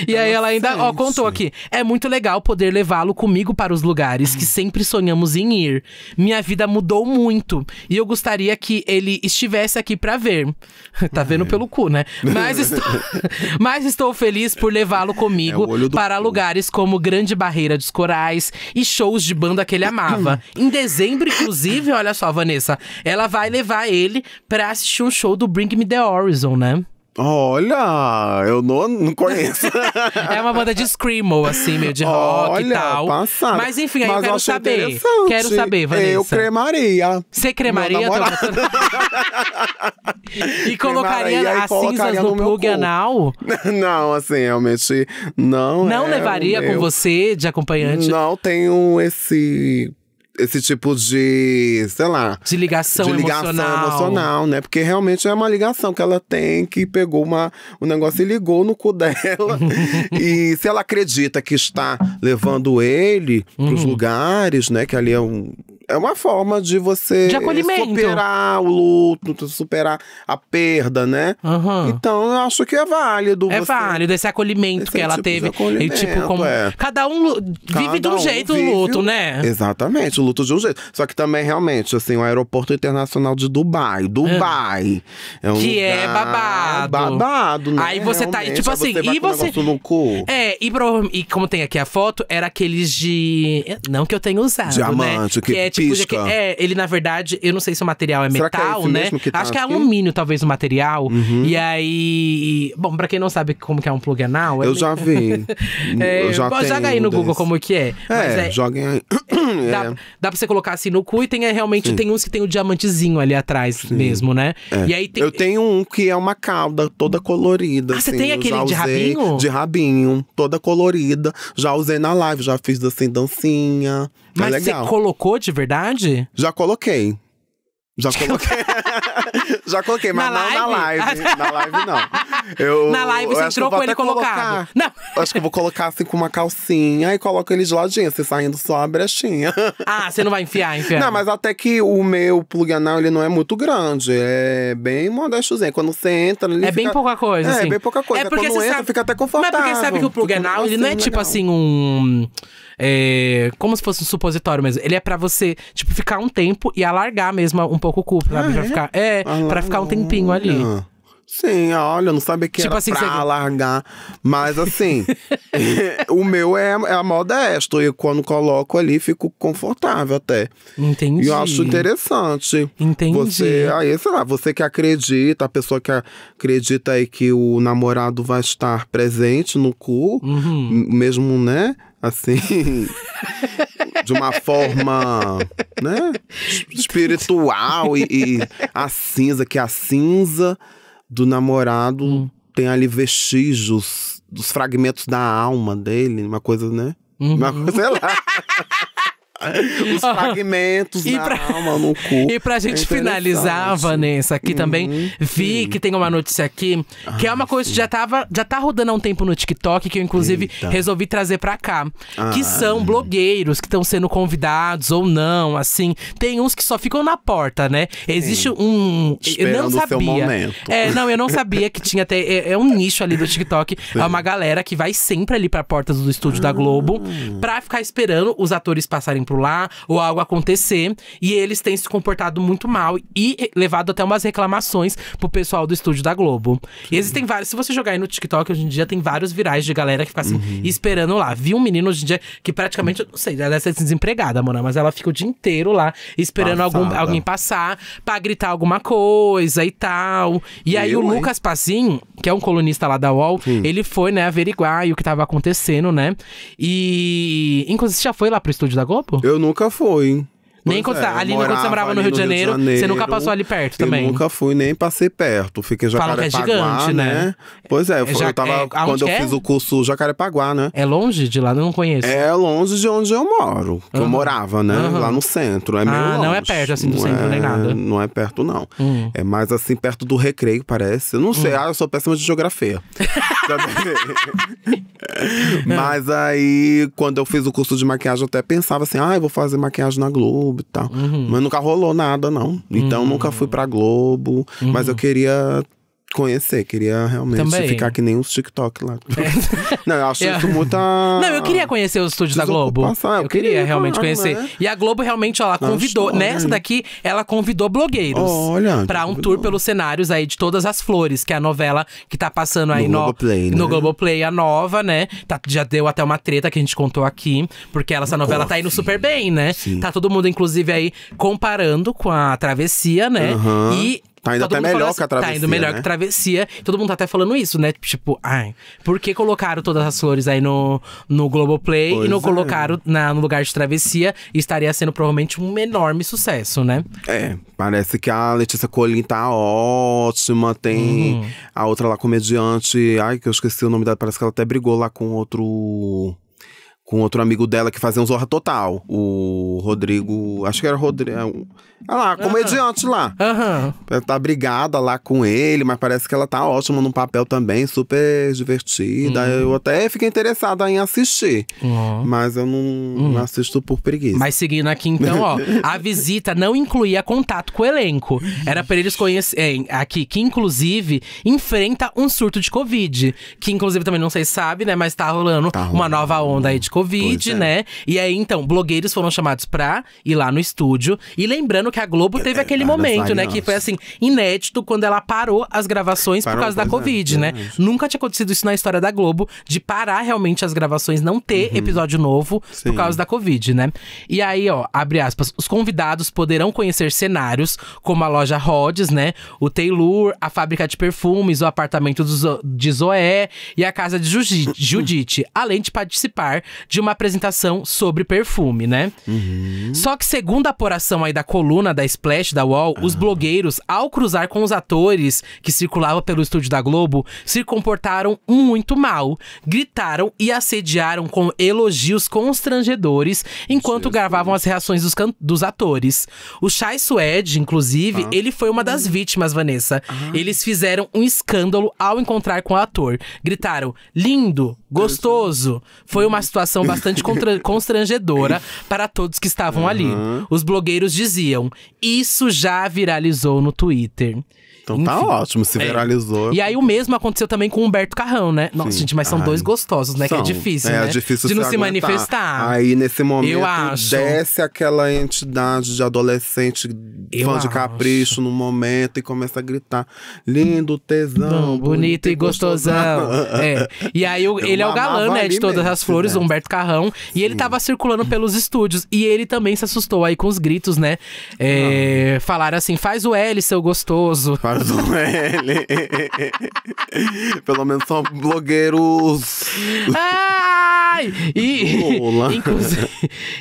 Speaker 1: E aí ela ainda, ó, contou aqui. É muito legal poder levá-lo comigo para os lugares que sempre sonhamos em ir. Minha vida mudou muito e eu gostaria que ele estivesse aqui para ver. tá vendo é. pelo cu, né? Mas estou, mas estou feliz por levá-lo comigo é para cu. lugares como Grande Barreira dos Corais e shows de banda que ele amava. em dezembro, inclusive, olha só, Vanessa, ela vai levar ele para assistir um show do Bring Me The Horizon, né? Olha, eu não, não conheço. é uma banda de screamo, assim, meio de rock Olha, e tal. Passada. Mas enfim, aí Mas eu quero saber. Quero saber, Vanessa. Eu cremaria. Você cremaria? e colocaria cremaria, as colocaria cinzas no, no plug
Speaker 2: anal? Não, assim, realmente não. Não é levaria meu... com
Speaker 1: você de acompanhante? Não
Speaker 2: tenho esse esse tipo de, sei lá. De ligação, de ligação emocional. emocional. né? Porque realmente é uma ligação que ela tem, que pegou uma, um negócio e ligou no cu dela. e se ela acredita que está levando ele uhum. para os lugares, né? Que ali é um é uma forma de você de superar o luto, superar a perda, né? Uhum. Então eu acho que é válido. É você... válido
Speaker 1: esse acolhimento esse que ela tipo teve. E, tipo, como... É. Cada um Cada vive de um, um jeito o luto, né?
Speaker 2: Exatamente, o luto de um jeito. Só que também, realmente, assim, o aeroporto internacional de Dubai. Dubai. É, é um que é babado. Babado, né? Aí você tá realmente. tá. Tipo assim, você e você.
Speaker 1: É, e, pro... e como tem aqui a foto, era aqueles de. Não que eu tenha usado. Né? Diamante, né? que, que é Pisca. Tipo, é, ele na verdade, eu não sei se o material é, é metal, é né? Tá Acho que é tá alumínio, talvez, o material. Uhum. E aí. Bom, pra quem não sabe como que é um plug anal. É eu já vi. é, eu já joga aí no desse. Google como que é. É, é joguem aí. Dá, dá pra você colocar assim no cu e tem é, realmente Sim. tem uns que tem o um diamantezinho ali
Speaker 2: atrás Sim. mesmo, né? É. E aí tem... Eu tenho um que é uma cauda toda colorida. Ah, assim, você tem aquele de rabinho? De rabinho, toda colorida. Já usei na live, já fiz assim, dancinha. Tá mas é você colocou de verdade? Já coloquei. Já coloquei. já coloquei, mas na não live? na live. Na live, não. Eu, na live você entrou com ele colocado. Colocar, não. Acho que eu vou colocar assim com uma calcinha e coloco ele de ladinho, assim, saindo só a brechinha.
Speaker 1: Ah, você não vai enfiar, enfiar. Não,
Speaker 2: mas até que o meu plug anal, ele não é muito grande. É bem modestozinho. Quando você entra, ele É fica... bem pouca coisa, é, assim. É, bem pouca coisa. É porque Quando entra, sabe... fica até é confortável. Mas porque sabe que o plug anal, ele não é assim, tipo legal. tipo assim
Speaker 1: um é, como se fosse um supositório mesmo. Ele é para você, tipo, ficar um tempo e alargar mesmo um pouco o cu, sabe?
Speaker 2: Ah, pra é? ficar, é, pra ficar um ah, tempinho ali. Sim, olha, não sabe que tipo era assim, pra você... alargar. Mas assim, o meu é, é a modesto. E quando coloco ali, fico confortável até. Entendi. E eu acho interessante. Entendi. Você, aí, sei lá, você que acredita, a pessoa que acredita aí que o namorado vai estar presente no cu,
Speaker 3: uhum.
Speaker 2: mesmo, né? assim, de uma forma, né, espiritual e, e, a cinza, que a cinza do namorado hum. tem ali vestígios dos fragmentos da alma dele, uma coisa, né? Uhum. Uma coisa, sei lá. Os fragmentos e pra... alma, no cu. E pra é gente é finalizar,
Speaker 1: Vanessa, aqui uhum, também, vi sim. Uhum. que tem uma notícia aqui, que é uma ah, coisa sim. que já, tava, já tá rodando há um tempo no TikTok, que eu inclusive Eita. resolvi trazer pra cá. que ah, são blogueiros que estão sendo convidados ou não, assim. Tem uns que só ficam na porta, né? Existe sim.
Speaker 3: um. eu não sabia. É, não, eu não sabia
Speaker 1: que tinha até. É, é um nicho ali do TikTok. É uma galera que vai sempre ali pra portas do estúdio ah. da Globo ah. pra ficar esperando os atores passarem exemplo, lá, ou algo acontecer. E eles têm se comportado muito mal e levado até umas reclamações pro pessoal do estúdio da Globo. Sim. E existem vários. Se você jogar aí no TikTok, hoje em dia tem vários virais de galera que fica assim, uhum. esperando lá. Vi um menino hoje em dia que praticamente, eu não sei, ela deve ser desempregada, mano, mas ela fica o dia inteiro lá esperando algum, alguém passar pra gritar alguma coisa e tal. E eu, aí o Lucas Pazinho, que é um colunista lá da UOL, Sim. ele foi, né, averiguar o que tava acontecendo, né? E. Inclusive, você já foi lá pro
Speaker 2: estúdio da Globo? Eu nunca fui. Nem quando, tá- é, ali quando você morava no Rio, de Janeiro, Janeiro, você nunca passou ali perto também. Eu nunca fui, nem passei perto. Fiquei em Jacarepaguá, Fala que é gigante, né? né? Pois é, eu, já, é eu tava, é, quando eu é? fiz o curso Jacarepaguá, né? É longe de lá? Eu não conheço. É longe de onde eu moro, que uhum. eu morava, né? Uhum. Lá no centro, é meio ah, longe. não é perto assim do não centro, nem é- nada. Não é perto, não. Hum. É mais assim, perto do recreio, parece. Eu não sei, hum. ah, eu sou péssima de geografia. Mas aí, quando eu fiz o curso de maquiagem, eu até pensava assim, ah, eu vou fazer maquiagem na Globo Globo e tal. Uhum. Mas nunca rolou nada, não. Então uhum. nunca fui pra Globo, mas eu uhum. queria conhecer, queria realmente Também. ficar que nem os TikTok lá.
Speaker 1: É. Não, eu acho é. isso muita. Não, eu queria conhecer os estúdios da Globo. Eu, eu queria, queria realmente conhecer. Né? E a Globo realmente, ela convidou. Acho, nessa né? daqui, ela convidou blogueiros. Oh, olha. Pra um convidou. tour pelos cenários aí de Todas as Flores, que é a novela que tá passando aí no. no Globoplay, né? No Globoplay, a nova, né? Tá, já deu até uma treta que a gente contou aqui, porque ela, essa novela oh, tá indo sim. super bem, né? Sim. Tá todo mundo, inclusive, aí comparando com a travessia, né? Uhum. E Tá indo todo até melhor assim, que a travessia. Tá indo melhor né? que a travessia. Todo mundo tá até falando isso, né? Tipo, ai, por que colocaram todas as flores aí no, no Globoplay pois e não é. colocaram na, no lugar de travessia? Estaria sendo provavelmente um enorme sucesso, né?
Speaker 2: É, parece que a Letícia Colin tá ótima. Tem uhum. a outra lá comediante, ai, que eu esqueci o nome dela, parece que ela até brigou lá com outro com outro amigo dela que fazia um Zorra Total. O Rodrigo. Acho que era Rodrigo. Olha é é lá, comediante uhum. lá. Uhum. Ela tá brigada lá com ele, mas parece que ela tá ótima num papel também, super divertida. Uhum. Eu até fiquei interessada em assistir. Uhum. Mas eu não, não, hum. assisto por preguiça. Mas
Speaker 1: seguindo aqui então, ó. a visita não incluía contato com o elenco. Era para eles conhecerem. É, aqui, que inclusive enfrenta um surto de Covid. Que inclusive também não sei se sabe, né? Mas tá rolando, tá rolando. uma nova onda aí de Covid, é. né? E aí, então, blogueiros foram chamados pra ir lá no estúdio. E lembrando que a Globo é, teve é, aquele momento, né? Que foi assim, inédito quando ela parou as gravações parou, por causa da é, Covid, né? Nunca tinha acontecido isso na história da Globo, de parar realmente as gravações, não ter uhum. episódio novo Sim. por causa da Covid, né? E aí, ó, abre aspas, os convidados poderão conhecer cenários como a loja Rhodes, né? O Taylor, a fábrica de perfumes, o apartamento de Zoé e a casa de Judite, além de participar de uma apresentação sobre perfume, né?
Speaker 3: Uhum.
Speaker 1: Só que segundo a apuração aí da coluna da Splash, da UOL, os ah. blogueiros, ao cruzar com os atores que circulavam pelo estúdio da Globo, se comportaram muito mal, gritaram e assediaram com elogios constrangedores enquanto gravavam as reações dos, dos atores. O Chai Suede, inclusive, ah. ele foi uma das vítimas, Vanessa. Ah. Eles fizeram um escândalo ao encontrar com o ator. Gritaram: lindo, Gostoso. Foi uma uhum. situação bastante constrangedora para todos que estavam ali. Uhum. Os blogueiros diziam: Isso já viralizou no
Speaker 2: Twitter. Então tá ótimo, se é. viralizou. E
Speaker 1: aí o mesmo aconteceu também com o Humberto Carrão, né?
Speaker 2: Nossa, Sim. gente, mas são Ai. dois gostosos, né? São. Que é difícil, é, né? É difícil De não se aguentar. manifestar. Aí nesse momento desce aquela entidade de adolescente Eu fã acho. de capricho no momento e começa a gritar: lindo, tesão. Bom, bonito, e gostosão.
Speaker 1: é. E aí ele é o galã, né? De todas mesmo, as flores, o né? Humberto Carrão. E ele tava circulando pelos estúdios. E ele também se assustou aí com os gritos, né? É, Falaram assim: faz o L, seu gostoso. Faz caso, ele.
Speaker 2: Pelo menos são blogueiros. Ai! E, inclusive,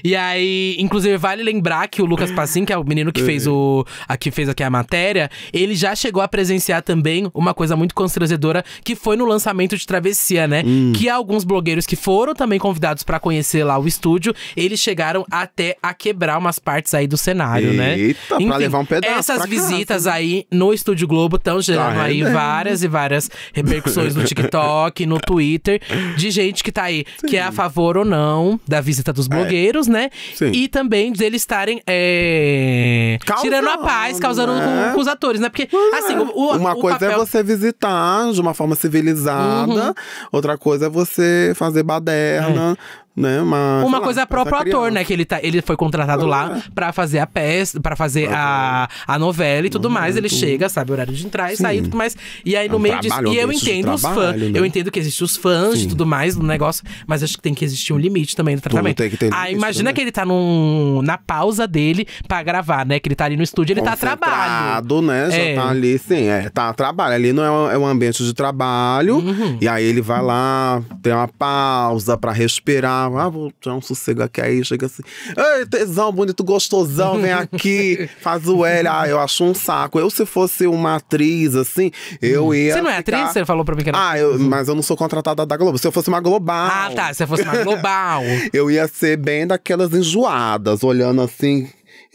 Speaker 1: e aí, inclusive, vale lembrar que o Lucas Passin, que é o menino que é. fez o. A, que fez aqui a matéria, ele já chegou a presenciar também uma coisa muito constrangedora que foi no lançamento de Travessia, né? Hum. Que alguns blogueiros que foram também convidados para conhecer lá o estúdio, eles chegaram até a quebrar umas partes aí do cenário, Eita, né? Eita, pra levar um pedaço. Essas visitas casa. aí no estúdio Globo estão tá gerando aí várias e várias repercussões no TikTok, no Twitter, de gente que tá aí, Sim. que é a favor ou não da visita dos é. blogueiros, é. né? Sim. E também deles estarem é... tirando a paz, causando né? com, com, os
Speaker 2: atores, né? Porque, assim, é. o, o, Uma o coisa é papel... é você visitar de uma forma civilizada, uhum. outra coisa é você fazer baderna, né? uma coisa lá, é próprio ator, né?
Speaker 1: Que ele, tá, ele foi contratado ah, lá é. para fazer a peça, para fazer a, é. a novela e tudo mais. Ele uhum. chega, sabe, o horário de entrar e Sim. sair e tudo mais. E aí, no é um meio disso. E eu entendo os fãs. Né? Eu entendo que existem os fãs e tudo mais no negócio, mas acho que tem que existir um limite também no tratamento. Tudo tem que ter aí imagina que ele tá num, na pausa dele para gravar, né? Que ele tá ali no estúdio, ele tá
Speaker 2: trabalho. né? Já é. tá ali, sim, é, tá trabalho. Ali não é, é um ambiente de trabalho. Uhum. E aí ele vai lá, tem uma pausa para respirar ah, vou ah, um sossego aqui aí chega assim, ei, tesão, bonito, gostosão, vem aqui, faz o L. Ah, eu acho um saco. Eu, se fosse uma atriz, assim, eu hum. ia. Você não é ficar... atriz? Você falou pra mim que era. Ah, eu, uhum. mas eu não sou contratada da Globo. Se eu fosse uma global. Ah, tá. Se eu fosse uma global. eu ia ser bem daquelas enjoadas, olhando assim,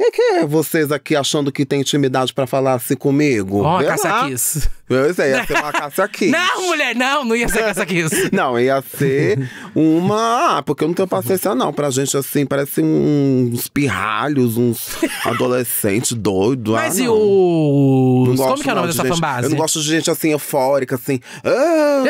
Speaker 2: é que é vocês aqui achando que tem intimidade para falar assim comigo? Ó, oh, caça-quiz. Isso ia ser uma caça-quiz. não, mulher, não, não ia ser caça-quiz. não, ia ser uma. Ah, porque eu não tenho paciência, não. Pra gente, assim, parece uns pirralhos, uns adolescentes doidos. Ah, Mas ah, e
Speaker 3: o?
Speaker 2: Como que é o nome dessa fanbase? Eu não gosto de gente assim, eufórica, assim. Ah,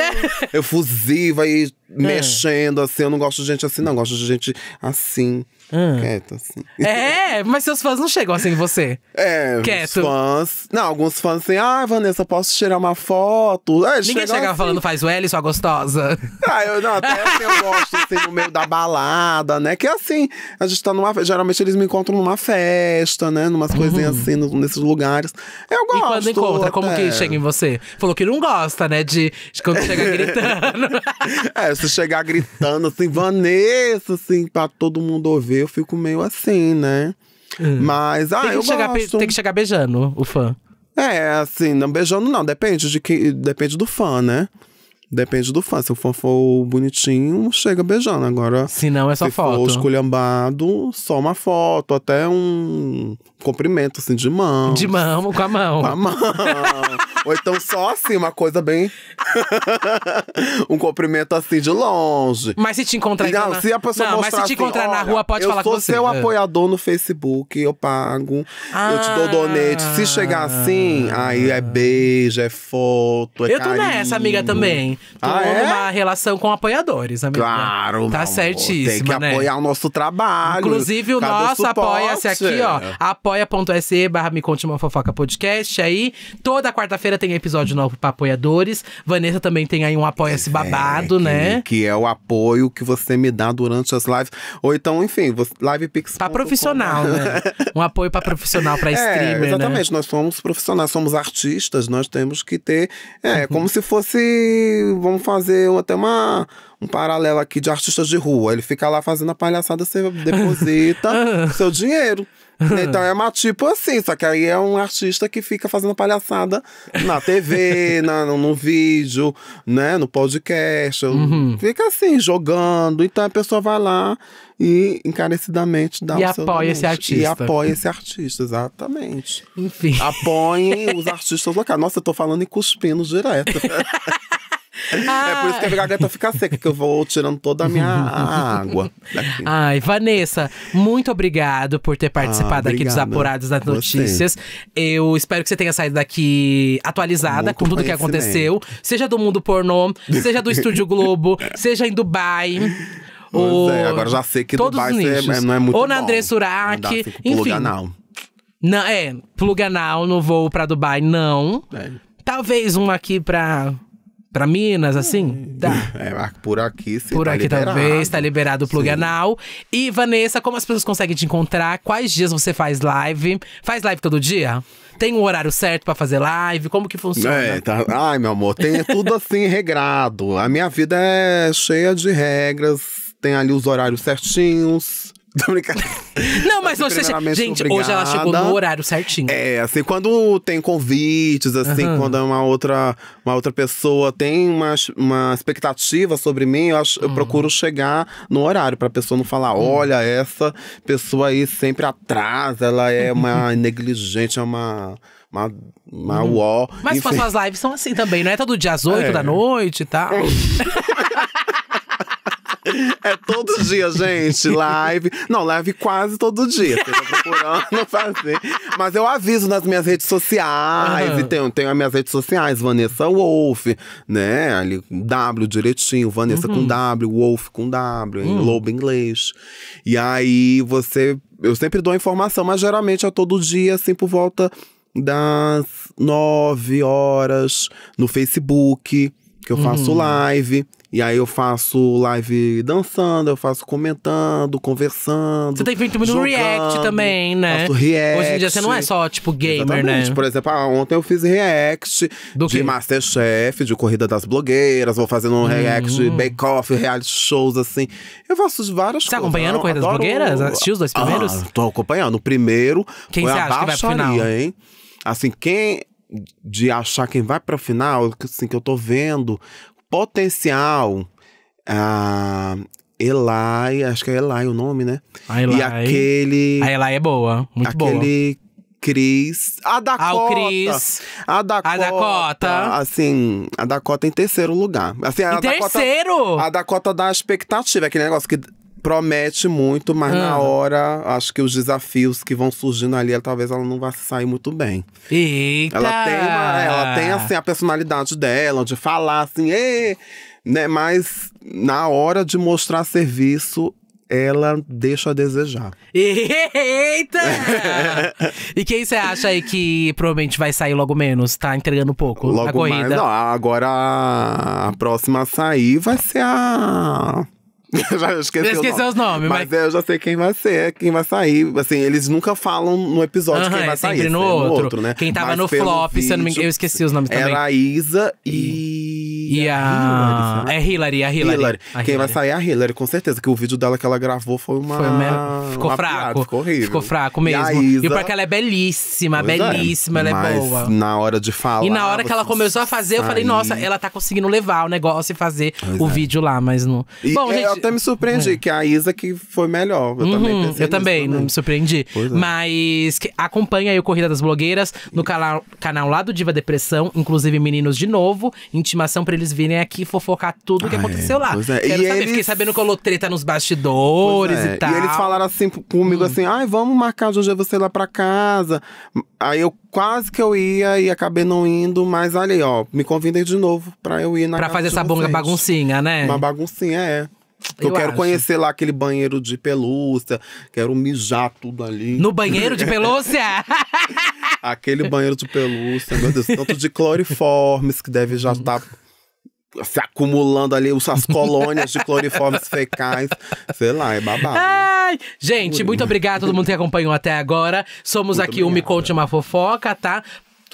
Speaker 2: efusiva e é. mexendo, assim. Eu não gosto de gente assim, não. Eu gosto de gente assim. Hum. Quieto, assim. É, mas seus fãs não chegam assim em você. É, quieto. Os fãs. Não, alguns fãs assim, ah, Vanessa, posso tirar uma foto? É, Ninguém chega assim. falando,
Speaker 1: faz o L, sua gostosa.
Speaker 2: Ah, eu não, até assim, eu gosto, assim, no meio da balada, né? Que é assim, a gente tá numa. Geralmente eles me encontram numa festa, né? Numas uhum. coisinhas assim, nesses lugares. Eu gosto. E quando encontra, até. como que chega
Speaker 1: em você? Falou que não gosta, né? De, de quando chega gritando.
Speaker 2: é, se chegar gritando assim, Vanessa, assim, pra todo mundo ouvir eu fico meio assim, né? Hum. Mas, ah, tem que eu chegar, gosto. Tem que chegar beijando o fã. É, assim, não beijando não, depende de que, depende do fã, né? Depende do fã. Se o fã for bonitinho, chega beijando. Agora, se não é só se foto. Se for esculhambado, só uma foto, até um, cumprimento, assim, de mão. De mão, com a mão. Com a mão. Ou então só assim, uma coisa bem. um cumprimento assim de longe. Mas se te encontrar na rua. se a pessoa não, mostrar mas se te encontrar assim, na rua, pode falar com você. Eu sou seu é. apoiador no Facebook, eu pago. Ah. Eu te dou donate. Se chegar assim, aí é beijo, é foto, é Eu tô carinho. nessa, amiga, também. Tô ah, é? uma
Speaker 1: relação com apoiadores, amiga. Claro, Tá certíssimo. Tem que né? apoiar o nosso trabalho. Inclusive, o nosso apoia-se aqui, ó. Apoia apoia.se barra Me Conte Uma Fofoca Podcast aí. Toda quarta-feira tem episódio novo para apoiadores. Vanessa também tem aí um apoia-se é,
Speaker 2: babado, é, que, né? Que é o apoio que você me dá durante as lives. Ou então, enfim, live pix. Pra profissional, né? né?
Speaker 1: Um apoio para profissional, para é, streamer, né? Exatamente,
Speaker 2: né? nós somos profissionais, somos artistas, nós temos que ter... É, uhum. como se fosse... Vamos fazer até uma um paralelo aqui de artistas de rua. Ele fica lá fazendo a palhaçada, você deposita seu dinheiro. Então é uma tipo assim, só que aí é um artista que fica fazendo palhaçada na TV, na, no, vídeo, né? No podcast. Uhum. Fica assim, jogando. Então a pessoa vai lá e encarecidamente dá e o seu apoia esse artista. E apoia esse artista, exatamente. Enfim. Apoiem os artistas locais. Nossa, eu tô falando e cuspindo direto. Ah. É por isso que a garganta fica seca, que eu vou tirando toda a minha água.
Speaker 1: Daqui. Ai, Vanessa, muito obrigado por ter participado ah, aqui dos Apurados das Notícias. Eu espero que você tenha saído daqui atualizada muito com tudo que aconteceu. Seja do mundo pornô, seja do Estúdio Globo, seja em Dubai. É, Ou... É, agora já sei que todos Dubai é-, é, não é muito Ou na André Surak, enfim. É, não. não. É, pluganal no voo pra Dubai, não. É. Talvez um aqui pra Pra Minas, assim? Hum. Tá.
Speaker 2: É, ah, por aqui sim. Por tá aqui liberado. talvez, tá
Speaker 1: liberado o plug anal. E, Vanessa, como as pessoas conseguem te encontrar? Quais dias você faz live? Faz live todo dia? Tem um horário certo para fazer live? Como que funciona? É,
Speaker 2: tá... Ai, meu amor, tem é tudo assim regrado. A minha vida é cheia de regras, tem ali os horários certinhos. Tô
Speaker 3: Não, mas assim, hoje. Gente, obrigada. hoje ela chegou no
Speaker 2: horário certinho. É, assim, quando tem convites, assim, uhum. quando é uma outra, uma outra pessoa tem uma, uma expectativa sobre mim, eu, acho, uhum. eu hum. procuro chegar no horário, pra pessoa não falar: hum. olha, essa pessoa aí sempre atrasa, ela é uma negligente, é uma uma, uma uhum. Mas as suas
Speaker 1: lives são assim também, não é? Todo dia às 8 é. da noite e tal.
Speaker 2: É todo dia, gente. Live. Não, live quase todo dia. tô procurando fazer. Mas eu aviso nas minhas redes sociais. Uhum. E tenho, tenho as minhas redes sociais, Vanessa Wolf, né? Ali, W direitinho, Vanessa uhum. com W, Wolf com W, uhum. Lobo inglês. E aí você. Eu sempre dou a informação, mas geralmente é todo dia, assim, por volta das nove horas no Facebook que eu faço uhum. live. E aí eu faço live dançando, eu faço comentando, conversando. Você tem
Speaker 1: feito muito jogando, react também, né? Faço react. Hoje em dia você não é só, tipo, gamer, Exatamente. né? Por
Speaker 2: exemplo, ah, ontem eu fiz react Do de quê? Masterchef, de Corrida das Blogueiras, vou fazendo um react de hum. Bake Off, reality shows, assim. Eu faço várias você tá coisas. Você tá acompanhando Corrida das Blogueiras? Assistiu os dois ah, primeiros? Ah, tô acompanhando. O primeiro quem foi você a baixaria, vai final? hein? Assim, quem de achar quem vai pra final, assim, que eu tô vendo, potencial. A Elai, acho que é Elai o nome, né? A Elai. E aquele. A Elai é boa, muito aquele boa. Aquele Cris. A Dakota. Ah, o Cris. A Dakota. A Dakota. Assim, a Dakota em terceiro lugar. Assim, a em Dakota, terceiro? A Dakota dá expectativa, aquele negócio que promete muito, mas na hora, acho que os desafios que vão surgindo ali, talvez ela não vá sair muito bem. Eita! Ela tem, uma, ela tem assim, a personalidade dela, de falar assim, né? Mas na hora de mostrar serviço, ela deixa a desejar. Eita! e
Speaker 1: quem você acha aí que provavelmente vai sair logo menos? Tá entregando um pouco logo a corrida? Mais, não,
Speaker 2: agora a próxima a sair vai ser a. já esqueci, eu esqueci os nomes. Mas, mas... É, eu já sei quem vai ser, quem vai sair. Assim, eles nunca falam no episódio uh -huh, quem vai é sair. É no, é, outro. no outro. né? Quem tava mas no flop, vídeo, se eu não me
Speaker 1: engano, eu esqueci os nomes também. Era a Isa e...
Speaker 2: E, a. a... Hillary, é Hillary, é a Hillary. Hillary. A Quem Hillary. vai sair é a Hillary, com certeza, que o vídeo dela que ela gravou foi uma. Foi uma... Ficou uma fraco. Piada, ficou horrível. Ficou fraco mesmo. E, Isa... e porque é
Speaker 1: ela é belíssima, pois é, belíssima, é. ela Mas é boa.
Speaker 2: Na hora de falar. E na hora que ela
Speaker 1: começou a fazer, eu falei, nossa, ela tá conseguindo levar o negócio e fazer pois o é. vídeo lá, mas não. E Bom, gente... Eu até
Speaker 2: me surpreendi, que a Isa que foi melhor. Eu uhum, também pensei Eu
Speaker 1: também, não me surpreendi. Pois mas que, acompanha aí o Corrida das Blogueiras no canal, canal lá do Diva Depressão, inclusive Meninos de Novo, intimação ele eles virem aqui fofocar tudo o que aconteceu lá. É. Quero e saber, eles... fiquei sabendo que rolou treta tá nos bastidores é. e tal. E eles falaram
Speaker 2: assim comigo hum. assim: ai, vamos marcar de você ir lá pra casa. Aí eu quase que eu ia e acabei não indo, mas ali ó, me convidem de novo pra eu ir na pra casa. Pra fazer essa bonga baguncinha, né? Uma baguncinha, é. Eu, eu, quero acho. conhecer lá aquele banheiro de pelúcia, quero mijar tudo ali. No banheiro de pelúcia? aquele banheiro de pelúcia, meu Deus, tanto de cloriformes que deve já estar. Hum. Tá se acumulando ali as colônias de cloriformes fecais. Sei lá, é babado. Né? Ai,
Speaker 1: gente, muito obrigado a todo mundo que acompanhou até agora. Somos muito aqui o Me Conte Uma Fofoca, tá?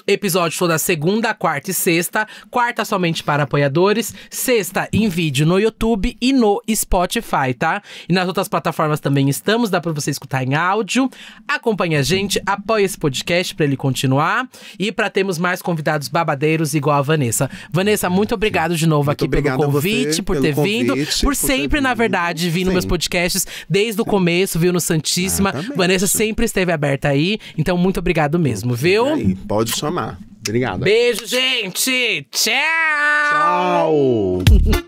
Speaker 1: Episódios toda segunda, quarta e sexta. Quarta somente para apoiadores. Sexta em vídeo no YouTube e no Spotify, tá? E nas outras plataformas também estamos, dá para você escutar em áudio. Acompanhe a gente, apoie esse podcast para ele continuar e para termos mais convidados babadeiros igual a Vanessa. Vanessa, muito obrigado de novo muito aqui pelo convite, você, por ter convite, vindo, por, por sempre, na verdade, vindo nos meus podcasts desde o Sim. começo, viu no Santíssima. Ah, Vanessa sempre esteve aberta aí, então muito obrigado mesmo, viu? Aí,
Speaker 2: pode chamar. Obrigado. Beijo,
Speaker 1: gente. Tchau. Tchau.